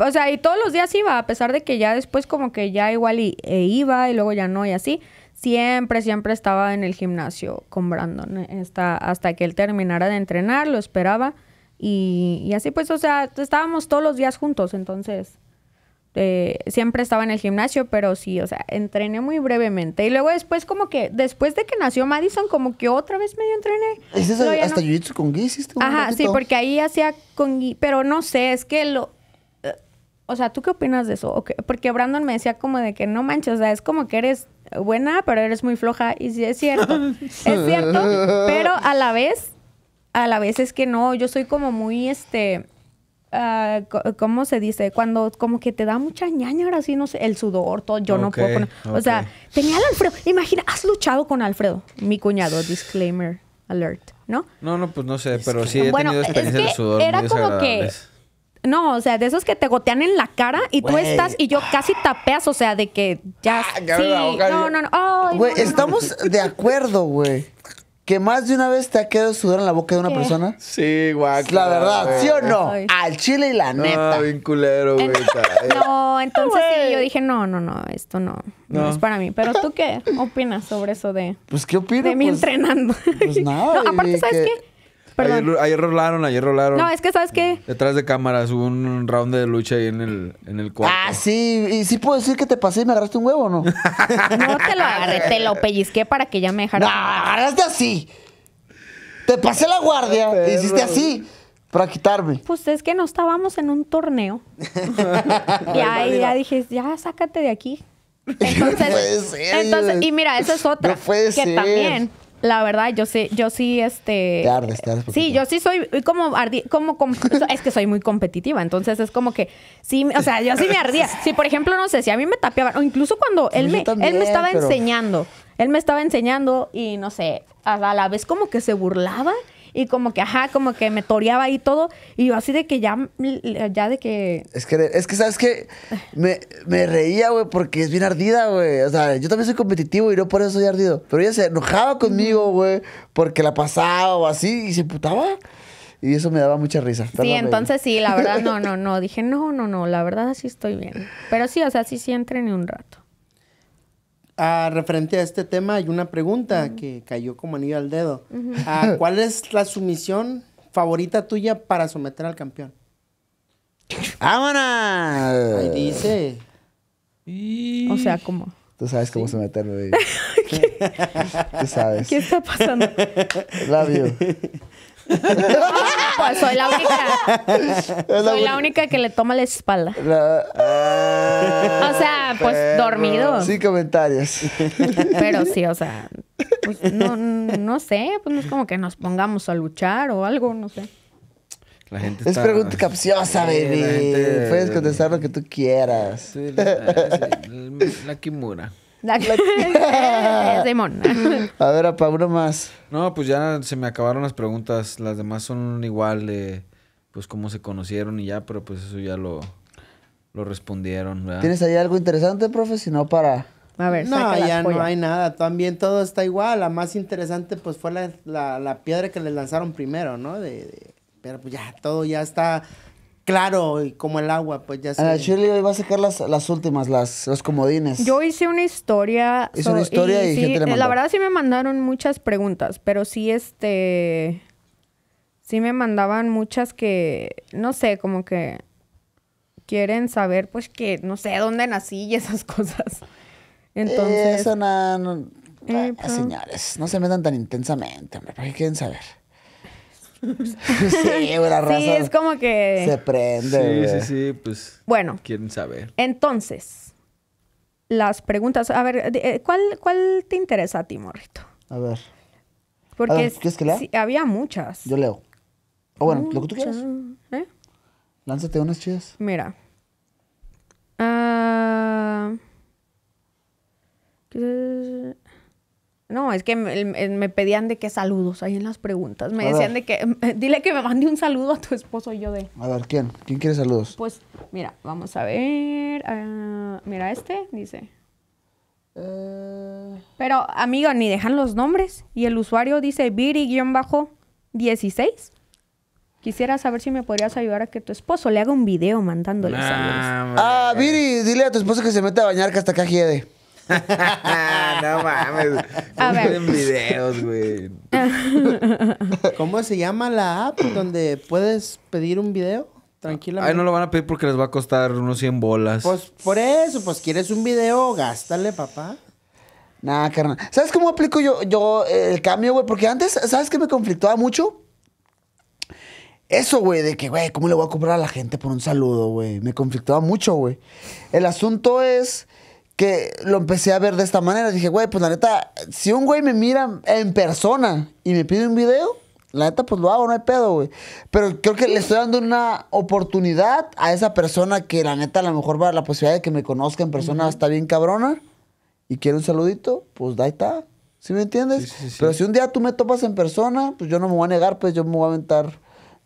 o sea, y todos los días iba, a pesar de que ya después como que ya igual e iba y luego ya no y así. Siempre, siempre estaba en el gimnasio con Brandon. Eh, hasta, hasta que él terminara de entrenar, lo esperaba y, así pues, o sea, estábamos todos los días juntos, entonces eh, siempre estaba en el gimnasio, pero sí, o sea, entrené muy brevemente. Y luego después como que, después de que nació Madison, como que otra vez medio entrené. ¿Es hasta jiu-jitsu con Gui hiciste? Un Ajá, sí, porque ahí hacía con Gui, pero no sé, es que lo... Eh, o sea, ¿tú qué opinas de eso? porque Brandon me decía como de que no manches, o sea, es como que eres buena, pero eres muy floja. Y sí, es cierto, es cierto, pero a la vez a la vez es que no, yo soy como muy, este, ah, ¿cómo se dice? Cuando como que te da mucha ñaña, ahora sí, no sé, el sudor, todo, yo no puedo poner. O sea, tenía al Alfredo. Imagina, has luchado con Alfredo, mi cuñado, disclaimer alert, ¿no? No, no, pues no sé, pero sí he tenido experiencia sudor. Era como que. No, o sea, de esos que te gotean en la cara y tú estás y yo casi tapeas, o sea, de que ya. Ah, sí, no, no, no, no. estamos de acuerdo, güey que más de una vez te ha quedado sudor en la boca de una persona? Sí, guau. La verdad, ¿sí o no? Al chile y la neta. No, eh. no, entonces sí, yo dije, no, no, no, esto no, no, es para mí. Pero tú qué opinas sobre eso de. Pues qué opinas. De mí pues, entrenando. Pues nada. aparte, ¿sabes qué? Ayer, rolaron, ayer rolaron. No, es que ¿sabes qué? Detrás de cámaras hubo un round de lucha ahí en el, en el cuarto. Ah, sí. ¿Y sí puedo decir que te pasé y me agarraste un huevo no? no te lo agarré, te lo pellizqué para que ya me dejara No, agarraste así. Te pasé la guardia, y hiciste así para quitarme. Pues es que no estábamos en un torneo. y ahí ya dije, ya sácate de aquí. Entonces, puede ser. y mira, esa es otra puede que también la verdad, yo sí, yo sí, este. sí, yo sí soy como como, es que soy muy competitiva. Entonces es como que sí, o sea, yo sí me ardía. Si, sí, por ejemplo, no sé, si a mí me tapeaban, o incluso cuando él me, él me estaba enseñando. Él me estaba enseñando y no sé, a la vez como que se burlaba y como que, ajá, como que me toreaba y todo. Y yo así de que ya, ya de que... Es que, es que ¿sabes qué? Me, reía, güey, porque es bien ardida, güey. O sea, yo también soy competitivo y no por eso soy ardido. Pero ella se enojaba conmigo, güey, porque la pasaba o así y se putaba. Y eso me daba mucha risa. Sí, entonces sí, la verdad, no, no, no. Dije, no, no, no, la verdad sí estoy bien. Pero sí, o sea, sí, sí, entren un rato. Ah, referente a este tema, hay una pregunta que cayó como anillo al dedo. Ah, ¿Cuál es la sumisión favorita tuya para someter al campeón? ¡Vámonos! Ahí dice. O sea, ¿cómo? Tú sabes cómo someterme, sabes. ¿Qué está pasando? Love you. pues soy la única. soy la única que le toma la espalda. Ah, o sea, pues dormido. Sin comentarios. Pero sí, o sea, pues, no, no sé, pues no es como que nos pongamos a luchar o algo, no sé. La gente Es pregunta capciosa, baby. Puedes contestar lo que tú quieras. sí, la Kimura. Simón. a ver, a uno más. No, pues ya se me acabaron las preguntas. Las demás son igual de, pues, cómo se conocieron y ya, pero pues eso ya lo, lo respondieron. ¿Tienes ahí algo interesante, profe? Si no, para... A ver, no, ya no hay nada. También todo está igual. La más interesante, pues, fue la, piedra que le lanzaron primero, ¿no? de, pero pues ya todo ya está claro y como el agua, pues ya sé. Shirley hoy va a sacar las, últimas, las, comodines. Yo hice una historia. Hice una historia y, La verdad sí me mandaron muchas preguntas, pero sí este... Sí me mandaban muchas que, no sé, como que quieren saber, pues que, no sé, dónde nací y esas cosas. Entonces... Eso no, eh, ah, pues, señores, no se metan tan intensamente, hombre, ¿para qué quieren saber? sí, una Sí, es como que. Se prende. Sí, sí, sí, pues. Bueno. Quieren saber. Entonces, las preguntas. A ver, eh, ¿cuál, cuál te interesa a ti, Morrito? A ver. Porque ¿quieres que lea? Sí, había muchas. Yo leo. O bueno, lo que tú quieras. ¿Eh? Lánzate unas chidas. Mira. Ah. es...? No, es que me, pedían de qué saludos ahí en las preguntas. Me decían de que, dile que me mande un saludo a tu esposo y yo de... A ver, ¿quién? ¿Quién quiere saludos? Pues, mira, vamos a ver. Ah, mira este, dice. Eh. Pero, amigo, ni dejan los nombres. Y el usuario dice Viri-16. Quisiera saber si me podrías ayudar a que tu esposo le haga un video mandándole saludos. Ah, Viri, dile a tu esposo que se mete a bañar que hasta acá no mames. A ver. videos, güey. ¿Cómo se llama la app donde puedes pedir un video? Tranquilamente. Ay, no lo van a pedir porque les va a costar unos 100 bolas. Pues por eso, pues quieres un video, gástale, papá. Nah, carnal. ¿Sabes cómo aplico yo, yo eh, el cambio, güey? Porque antes, ¿sabes qué me conflictaba mucho? Eso, güey, de que, güey, ¿cómo le voy a comprar a la gente por un saludo, güey? Me conflictaba mucho, güey. El asunto es que lo empecé a ver de esta manera. Dije, güey, pues la neta, si un güey me mira en persona y me pide un video, la neta, pues lo hago, no hay pedo, güey. Pero creo que le estoy dando una oportunidad a esa persona que la neta a lo mejor va a la posibilidad de que me conozca en persona, está bien cabrona, y quiere un saludito, pues ahí está. ¿Sí me entiendes? Pero si un día tú me topas en persona, pues yo no me voy a negar, pues yo me voy a aventar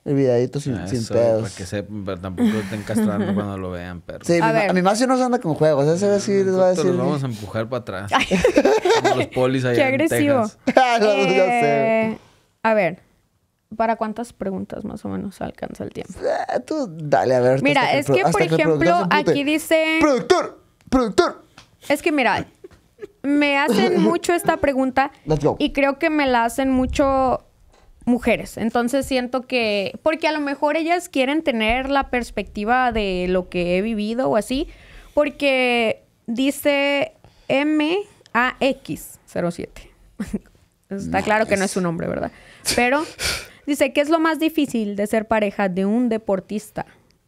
el sin, ah, sin pedos. Para que sepan, pero tampoco te encastran cuando lo vean, pero. Sí, a mi, más si no se anda con juegos. Ese va a decir. va a decir... los vamos a empujar para atrás. los polis ahí. Qué agresivo. En Texas. Ah, eh, a ver. ¿Para cuántas preguntas más o menos alcanza el tiempo? Ah, tú dale, a ver. Mira, es que, por ejemplo, aquí dice. ¡Productor! ¡Productor! Es que mira, me hacen mucho esta pregunta. Let's go. Y creo que me la hacen mucho mujeres. Entonces siento que, porque a lo mejor ellas quieren tener la perspectiva de lo que he vivido o así, porque dice MAX07. Está claro que no es su nombre, ¿verdad? Pero dice, ¿qué es lo más difícil de ser pareja de un deportista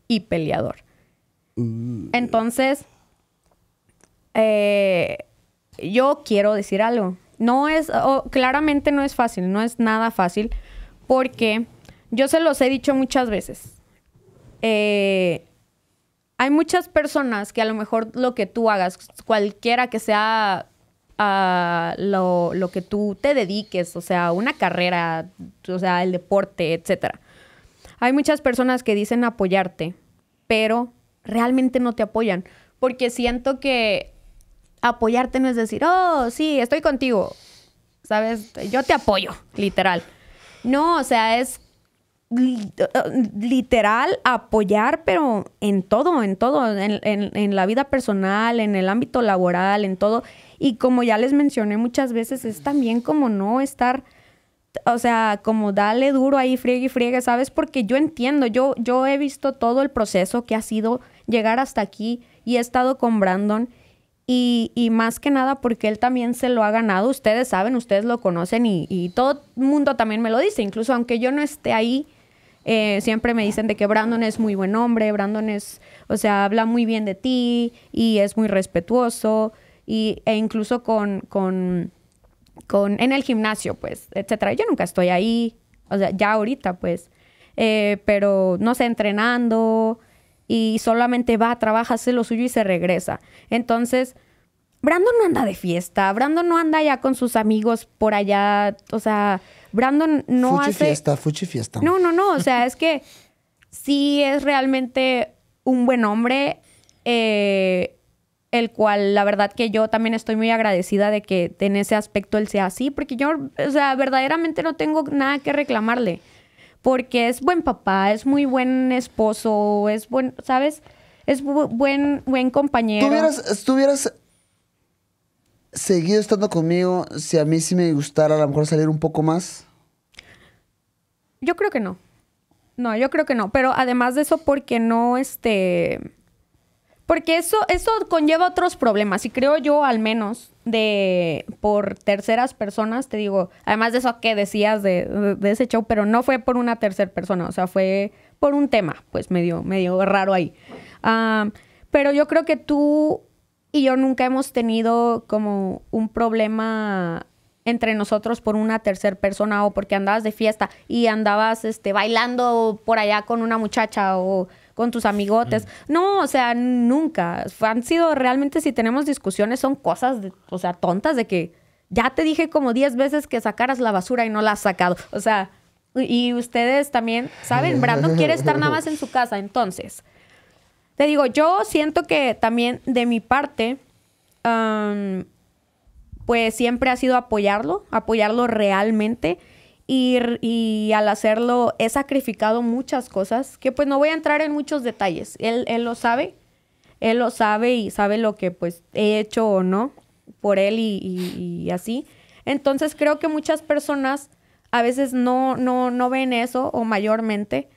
y peleador? Uh. Entonces, eh, yo quiero decir algo. No es, claramente no es fácil, no es nada fácil porque yo se los he dicho muchas veces. Eh, hay muchas personas que a lo mejor lo que tú hagas, cualquiera que sea ah, lo, lo, que tú te dediques, o sea, una carrera, o sea, el deporte, etc. Hay muchas personas que dicen apoyarte, pero realmente no te apoyan, porque siento que apoyarte no es decir, oh, sí, estoy contigo, ¿sabes? Yo te apoyo, literal. No, o sea, es literal apoyar, pero en todo, en todo, en, en, la vida personal, en el ámbito laboral, en todo. Y como ya les mencioné muchas veces, es también como no estar, o sea, como dale duro ahí, friegue y friegue, ¿sabes? Porque yo entiendo, yo, yo he visto todo el proceso que ha sido llegar hasta aquí y he estado con Brandon y, más que nada porque él también se lo ha ganado, ustedes saben, ustedes lo conocen y, todo el mundo también me lo dice, incluso aunque yo no esté ahí, eh, siempre me dicen de que Brandon es muy buen hombre, Brandon es, o sea, habla muy bien de ti y es muy respetuoso y, e incluso con, en el gimnasio, pues, etcétera. Yo nunca estoy ahí, o sea, ya ahorita, pues, eh, pero, no sé, entrenando, y solamente va, trabaja, hace lo suyo y se regresa. Entonces, Brandon no anda de fiesta, Brandon no anda ya con sus amigos por allá, o sea, Brandon no fuchi hace... fiesta, fuchi fiesta. No, no, no, o sea, es que sí es realmente un buen hombre, eh, el cual la verdad que yo también estoy muy agradecida de que en ese aspecto él sea así, porque yo, o sea, verdaderamente no tengo nada que reclamarle porque es buen papá, es muy buen esposo, es buen, ¿sabes? Es buen, buen compañero. ¿Tuvieras, hubieras seguido estando conmigo si a mí sí me gustara a lo mejor salir un poco más? Yo creo que no. No, yo creo que no. Pero además de eso, porque no, este porque eso, eso conlleva otros problemas, y creo yo al menos, de por terceras personas, te digo, además de eso que decías de, de, ese show, pero no fue por una tercera persona, o sea, fue por un tema, pues medio, medio raro ahí. Ah, pero yo creo que tú y yo nunca hemos tenido como un problema entre nosotros por una tercera persona o porque andabas de fiesta y andabas este, bailando por allá con una muchacha o con tus amigotes. Mm. No, o sea, nunca. Han sido realmente, si tenemos discusiones, son cosas, de, o sea, tontas de que ya te dije como 10 veces que sacaras la basura y no la has sacado. O sea, y ustedes también, ¿saben? Brandon quiere estar nada más en su casa, entonces. Te digo, yo siento que también de mi parte, pues siempre ha sido apoyarlo, apoyarlo realmente y, al hacerlo he sacrificado muchas cosas que pues no voy a entrar en muchos detalles. Él, lo sabe, él lo sabe y sabe lo que pues he hecho o no por él y, así. Entonces creo que muchas personas a veces no, no, ven eso o mayormente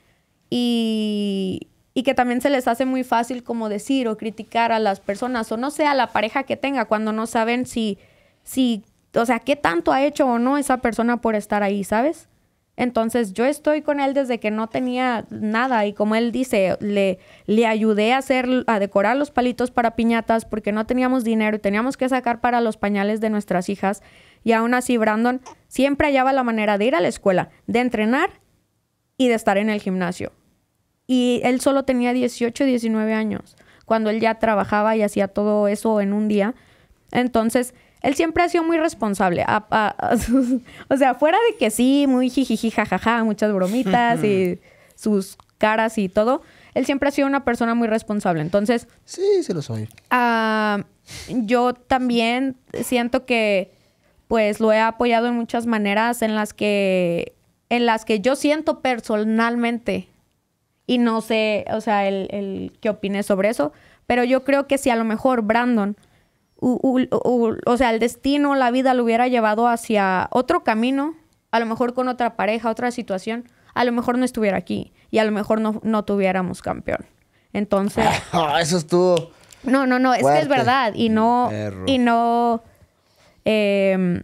y, que también se les hace muy fácil como decir o criticar a las personas o no sea a la pareja que tenga cuando no saben si, si o sea, qué tanto ha hecho o no esa persona por estar ahí, ¿sabes? Entonces yo estoy con él desde que no tenía nada y como él dice, le, le ayudé a hacer, a decorar los palitos para piñatas porque no teníamos dinero y teníamos que sacar para los pañales de nuestras hijas. Y aún así Brandon siempre hallaba la manera de ir a la escuela, de entrenar y de estar en el gimnasio. Y él solo tenía 18, 19 años, cuando él ya trabajaba y hacía todo eso en un día. Entonces, él siempre ha sido muy responsable. o sea, fuera de que sí, muy jijiji, jajaja, muchas bromitas y sus caras y todo, él siempre ha sido una persona muy responsable. Entonces. Sí, se lo soy. Ah, yo también siento que, pues, lo he apoyado en muchas maneras en las que, en las que yo siento personalmente. Y no sé, o sea, el, el qué opine sobre eso. Pero yo creo que si a lo mejor Brandon o sea, el destino, la vida lo hubiera llevado hacia otro camino, a lo mejor con otra pareja, otra situación, a lo mejor no estuviera aquí y a lo mejor no, no tuviéramos campeón. Entonces... Ah, eso es estuvo... No, no, no, es que es verdad y no... Mm, y no... Em,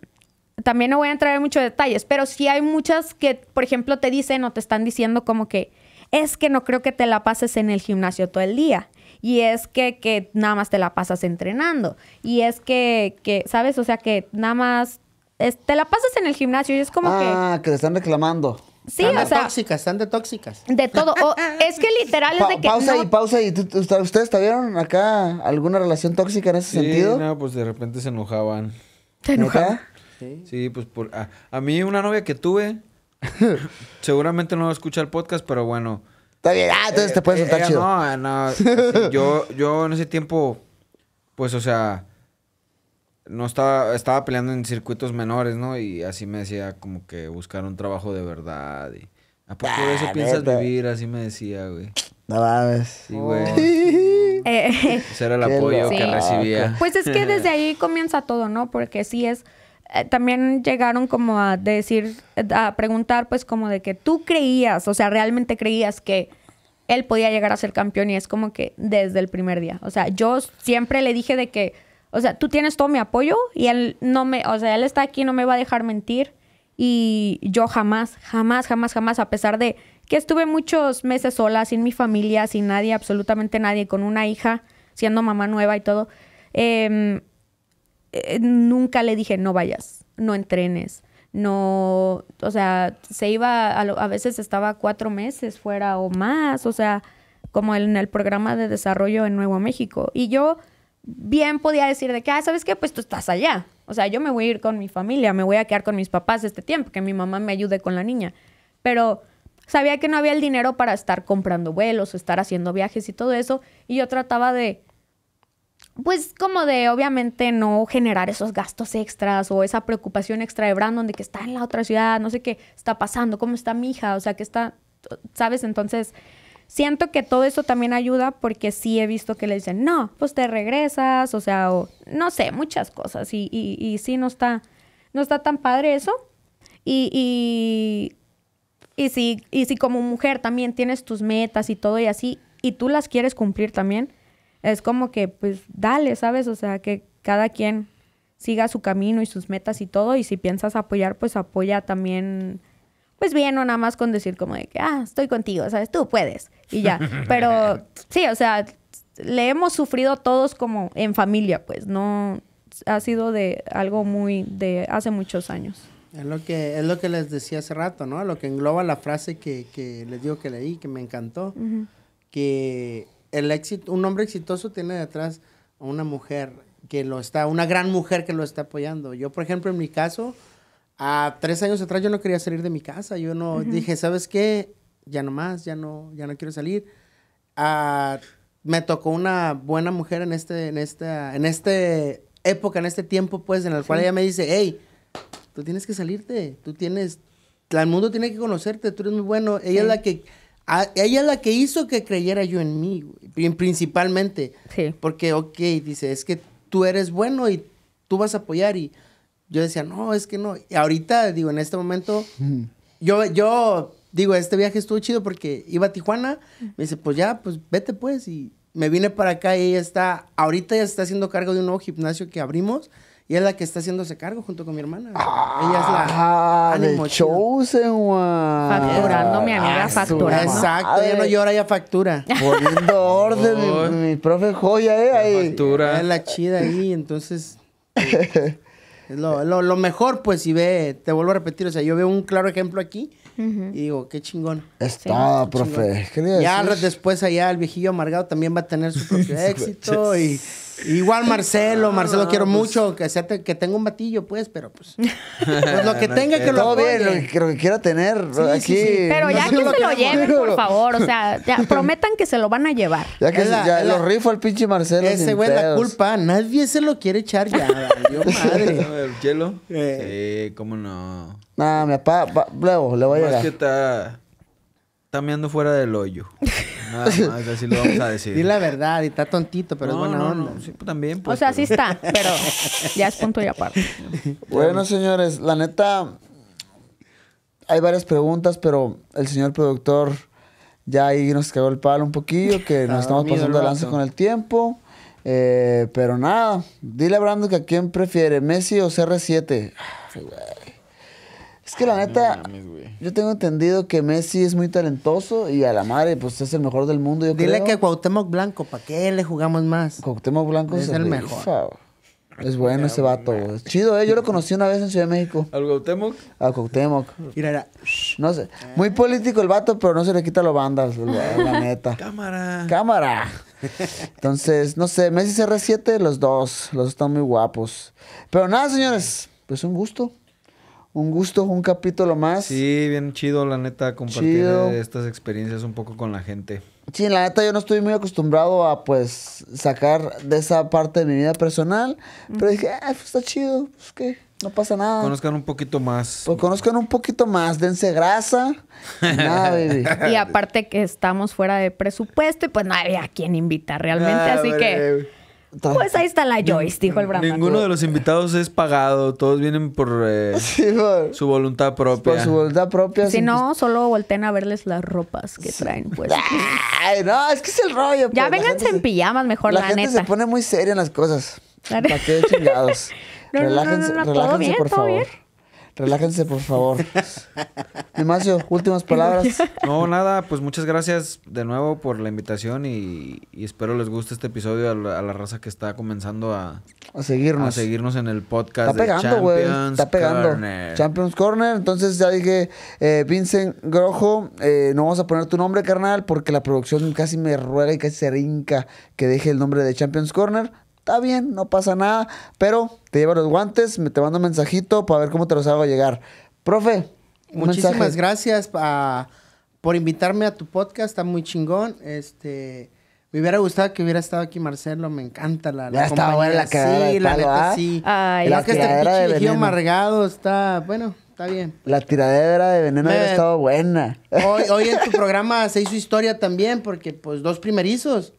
también no voy a entrar en muchos detalles, pero sí hay muchas que, por ejemplo, te dicen o te están diciendo como que es que no creo que te la pases en el gimnasio todo el día y es que, que nada más te la pasas entrenando y es que, que ¿sabes? O sea, que nada más te la pasas en el gimnasio y es como que... Ah, que te están reclamando. Sí, o de tóxicas, están de tóxicas. De todo. es que literal es de que. Pausa y pausa. Y ¿Ustedes tuvieron acá alguna relación tóxica en ese sí, sentido? No, pues de repente se enojaban. ¿Se enojaban? Sí. sí, pues por, a, a, mí una novia que tuve, seguramente no va a escuchar el podcast, pero bueno, Está bien, ah, entonces te puedes eh, soltar eh, chido. No, no. yo, yo en ese tiempo, pues, o sea, no estaba, estaba peleando en circuitos menores, ¿no? Y así me decía como que buscar un trabajo de verdad. Y, ¿A poco de eso ah, piensas vivir? Así me decía, güey. No mames. Sí, güey. Oh. Ese era el apoyo que recibía. Pues es que desde ahí comienza todo, ¿no? Porque sí es eh, también llegaron como a decir, a preguntar pues como de que tú creías, o sea, realmente creías que él podía llegar a ser campeón y es como que desde el primer día. O sea, yo siempre le dije de que, o sea, tú tienes todo mi apoyo y él no me, o sea, él está aquí, no me va a dejar mentir y yo jamás, jamás, jamás, jamás, a pesar de que estuve muchos meses sola, sin mi familia, sin nadie, absolutamente nadie, con una hija, siendo mamá nueva y todo, eh, eh, nunca le dije, no vayas, no entrenes, no, o sea, se iba, a, a, veces estaba cuatro meses fuera o más, o sea, como en el programa de desarrollo en Nuevo México. Y yo bien podía decir de que, ah, ¿sabes qué? Pues tú estás allá. O sea, yo me voy a ir con mi familia, me voy a quedar con mis papás este tiempo, que mi mamá me ayude con la niña. Pero sabía que no había el dinero para estar comprando vuelos, estar haciendo viajes y todo eso. Y yo trataba de pues como de obviamente no generar esos gastos extras o esa preocupación extra de Brandon de que está en la otra ciudad, no sé qué está pasando, cómo está mi hija, o sea, que está, ¿sabes? Entonces, siento que todo eso también ayuda porque sí he visto que le dicen, no, pues te regresas, o sea, no sé, muchas cosas y, y, sí no está, no está tan padre eso y, y... y si, y si como mujer también tienes tus metas y todo y así, y tú las quieres cumplir también, es como que, pues, dale, ¿sabes? O sea, que cada quien siga su camino y sus metas y todo, y si piensas apoyar, pues apoya también, pues bien, o nada más con decir como de que, ah, estoy contigo, ¿sabes? Tú puedes, y ya. Pero sí, o sea, le hemos sufrido todos como en familia, pues, no ha sido de algo muy de hace muchos años. Es lo que, es lo que les decía hace rato, ¿no? Lo que engloba la frase que, que les digo que leí, que me encantó, que el éxito, un hombre exitoso tiene detrás a una mujer que lo está, una gran mujer que lo está apoyando. Yo, por ejemplo, en mi caso, a tres años atrás yo no quería salir de mi casa. Yo no dije, ¿sabes qué? Ya no más, ya no, ya no quiero salir. Ah, me tocó una buena mujer en este, en esta, en este época, en este tiempo, pues, en el cual ella me dice, hey, tú tienes que salirte, tú tienes, el mundo tiene que conocerte, tú eres muy bueno. Ella es la que ella es la que hizo que creyera yo en mí, principalmente. Porque, ok, dice, es que tú eres bueno y tú vas a apoyar. Y yo decía, no, es que no. Y ahorita, digo, en este momento, yo, yo digo, este viaje estuvo chido porque iba a Tijuana. Me dice, pues ya, pues vete pues. Y me vine para acá y ella está, ahorita ya está haciendo cargo de un nuevo gimnasio que abrimos. Y es la que está haciéndose cargo junto con mi hermana. Ah, ella es la ah, ánimo Chosen One. Facturando, mi amiga, ah, factura Exacto, ya no llora, ya factura. Poniendo orden, mi, profe joya, ¿eh? Ahí. Factura. Es la chida ahí, entonces... lo, lo, mejor, pues, si ve, te vuelvo a repetir, o sea, yo veo un claro ejemplo aquí y digo, qué chingón. está profe. Ya después allá el viejillo amargado también va a tener su propio éxito y... Igual ah, Marcelo, Marcelo quiero pues. mucho, que, sea, que tenga un batillo, pues, pero pues, pues lo que tenga que eh, lo Todo bien, lo que, quiera tener aquí. Sí, Pero ya que se lo lleven, por favor, o sea, ya, prometan que se lo van a llevar. Ya que se ya lo rifo al pinche Marcelo Ese güey la culpa, nadie se lo quiere echar ya, Dios madre. ¿El hielo? Eh. Sí, cómo no. nada mi papá, luego le voy a llegar. que está... Está cambiando fuera del hoyo. Nada más, así lo vamos a decir. Dile la verdad, y está tontito, pero es buena onda. No, sí, pues, también, pues, o sea, pues, sí está, pero ya es punto y aparte. Bueno, señores, la neta, hay varias preguntas, pero el señor productor ya ahí nos cagó el palo un poquillo, que nos estamos pasando el lance con el tiempo. Eh, pero nada, dile a Brando que a quién prefiere, Messi o CR7. Ay, ah, es que la neta, yo tengo entendido que Messi es muy talentoso y a la madre, pues es el mejor del mundo, yo Dile que Cuauhtémoc Blanco, ¿para qué le jugamos más? Cuauhtémoc Blanco es el mejor. Es bueno ese vato, güey. Chido, ¿eh? Yo lo conocí una vez en Ciudad de México. ¿Al Cuauhtémoc? Al Cuauhtémoc. Mira, No sé. Muy político el vato, pero no se le quita los bandas, la neta. Cámara. Cámara. Entonces, no sé. Messi CR7, los dos. Los dos están muy guapos. Pero nada, señores. Pues un gusto un gusto, un capítulo más. Sí, bien chido, la neta, compartir eh, estas experiencias un poco con la gente. Sí, la neta yo no estoy muy acostumbrado a pues sacar de esa parte de mi vida personal, pero dije, ah, pues, está chido, pues que no pasa nada. Conozcan un poquito más. Pues conozcan un poquito más, dense grasa. Y aparte que estamos fuera de presupuesto y pues nadie a quién invitar realmente, ah, así que pues ahí está la Joyce, dijo el Brahma. Ninguno de los invitados es pagado, todos vienen eh, por, su voluntad propia. Por su voluntad propia. Si no, solo volteen a verles las ropas que traen, pues. Ay, no, es que es el rollo. Ya pues, vénganse en pijamas, mejor la, la gente Se pone muy seria en las cosas. ¿Para qué chingados? relájense, relájense por favor. Relájense, por favor. Demasio, últimas palabras. No, nada, pues muchas gracias de nuevo por la invitación y, espero les guste este episodio a la, raza que está comenzando a, a seguirnos. A seguirnos en el podcast. Está pegando, güey. Está pegando. Champions Corner. Entonces ya dije, eh, Vincent Grojo, eh, no vamos a poner tu nombre, carnal, porque la producción casi me ruega y casi se rinca que deje el nombre de Champions Corner está bien, no pasa nada, pero te llevo los guantes, me te mando un mensajito para ver cómo te los hago llegar. Profe, muchísimas gracias ah, por invitarme a tu podcast, está muy chingón. Este, me hubiera gustado que hubiera estado aquí Marcelo, me encanta la, la ya compañía. buena la sí, de palo, ¿ah? la sí. la amargado está, bueno, está bien. La tiradera de veneno ha estado buena. Hoy, hoy en tu programa se hizo historia también, porque pues dos primerizos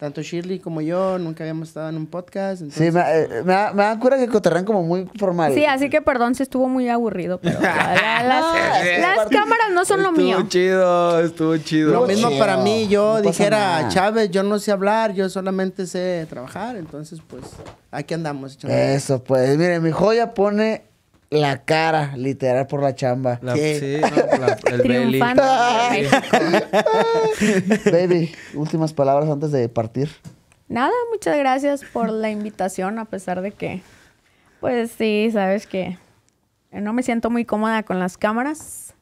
tanto Shirley como yo nunca habíamos estado en un podcast. Sí, me, eh, me, da, cura que Coterrán como muy formal. Sí, así que perdón si estuvo muy aburrido, las, cámaras no son lo mío. Estuvo chido, estuvo chido. Lo mismo para mí, yo dijera, Chávez, yo no sé hablar, yo solamente sé trabajar, entonces pues aquí andamos. Eso, pues, mire, mi joya pone la cara, literal, por la chamba. sí, el belly. Baby, últimas palabras antes de partir. Nada, muchas gracias por la invitación, a pesar de que, pues sí, sabes que no me siento muy cómoda con las cámaras,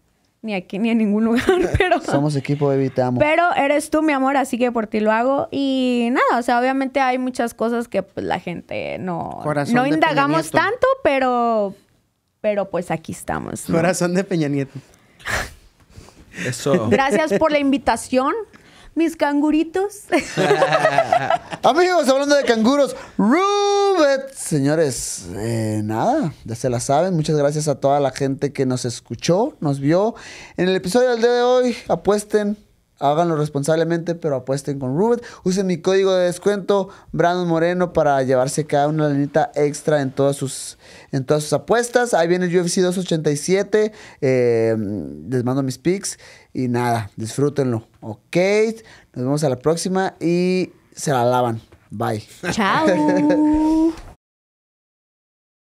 ni aquí ni en ningún lugar, pero... Somos equipo, baby, te Pero eres tú, mi amor, así que por ti lo hago. Y nada, o sea, obviamente hay muchas cosas que pues, la gente no, no indagamos tanto, pero pero pues aquí estamos. Corazón de Peña Nieto. Eso. Gracias por la invitación mis canguritos. Amigos, hablando de canguros, Rubet. Señores, eh, nada, ya se la saben. Muchas gracias a toda la gente que nos escuchó, nos vio. En el episodio del día de hoy, apuesten, háganlo responsablemente, pero apuesten con Rubet. Usen mi código de descuento, Brandon Moreno, para llevarse cada una lanita extra en todas sus, en todas sus apuestas. Ahí viene el UFC 287. Eh, les mando mis picks. Y nada, disfrútenlo. Ok, nos vemos a la próxima y se la lavan. Bye. Chao.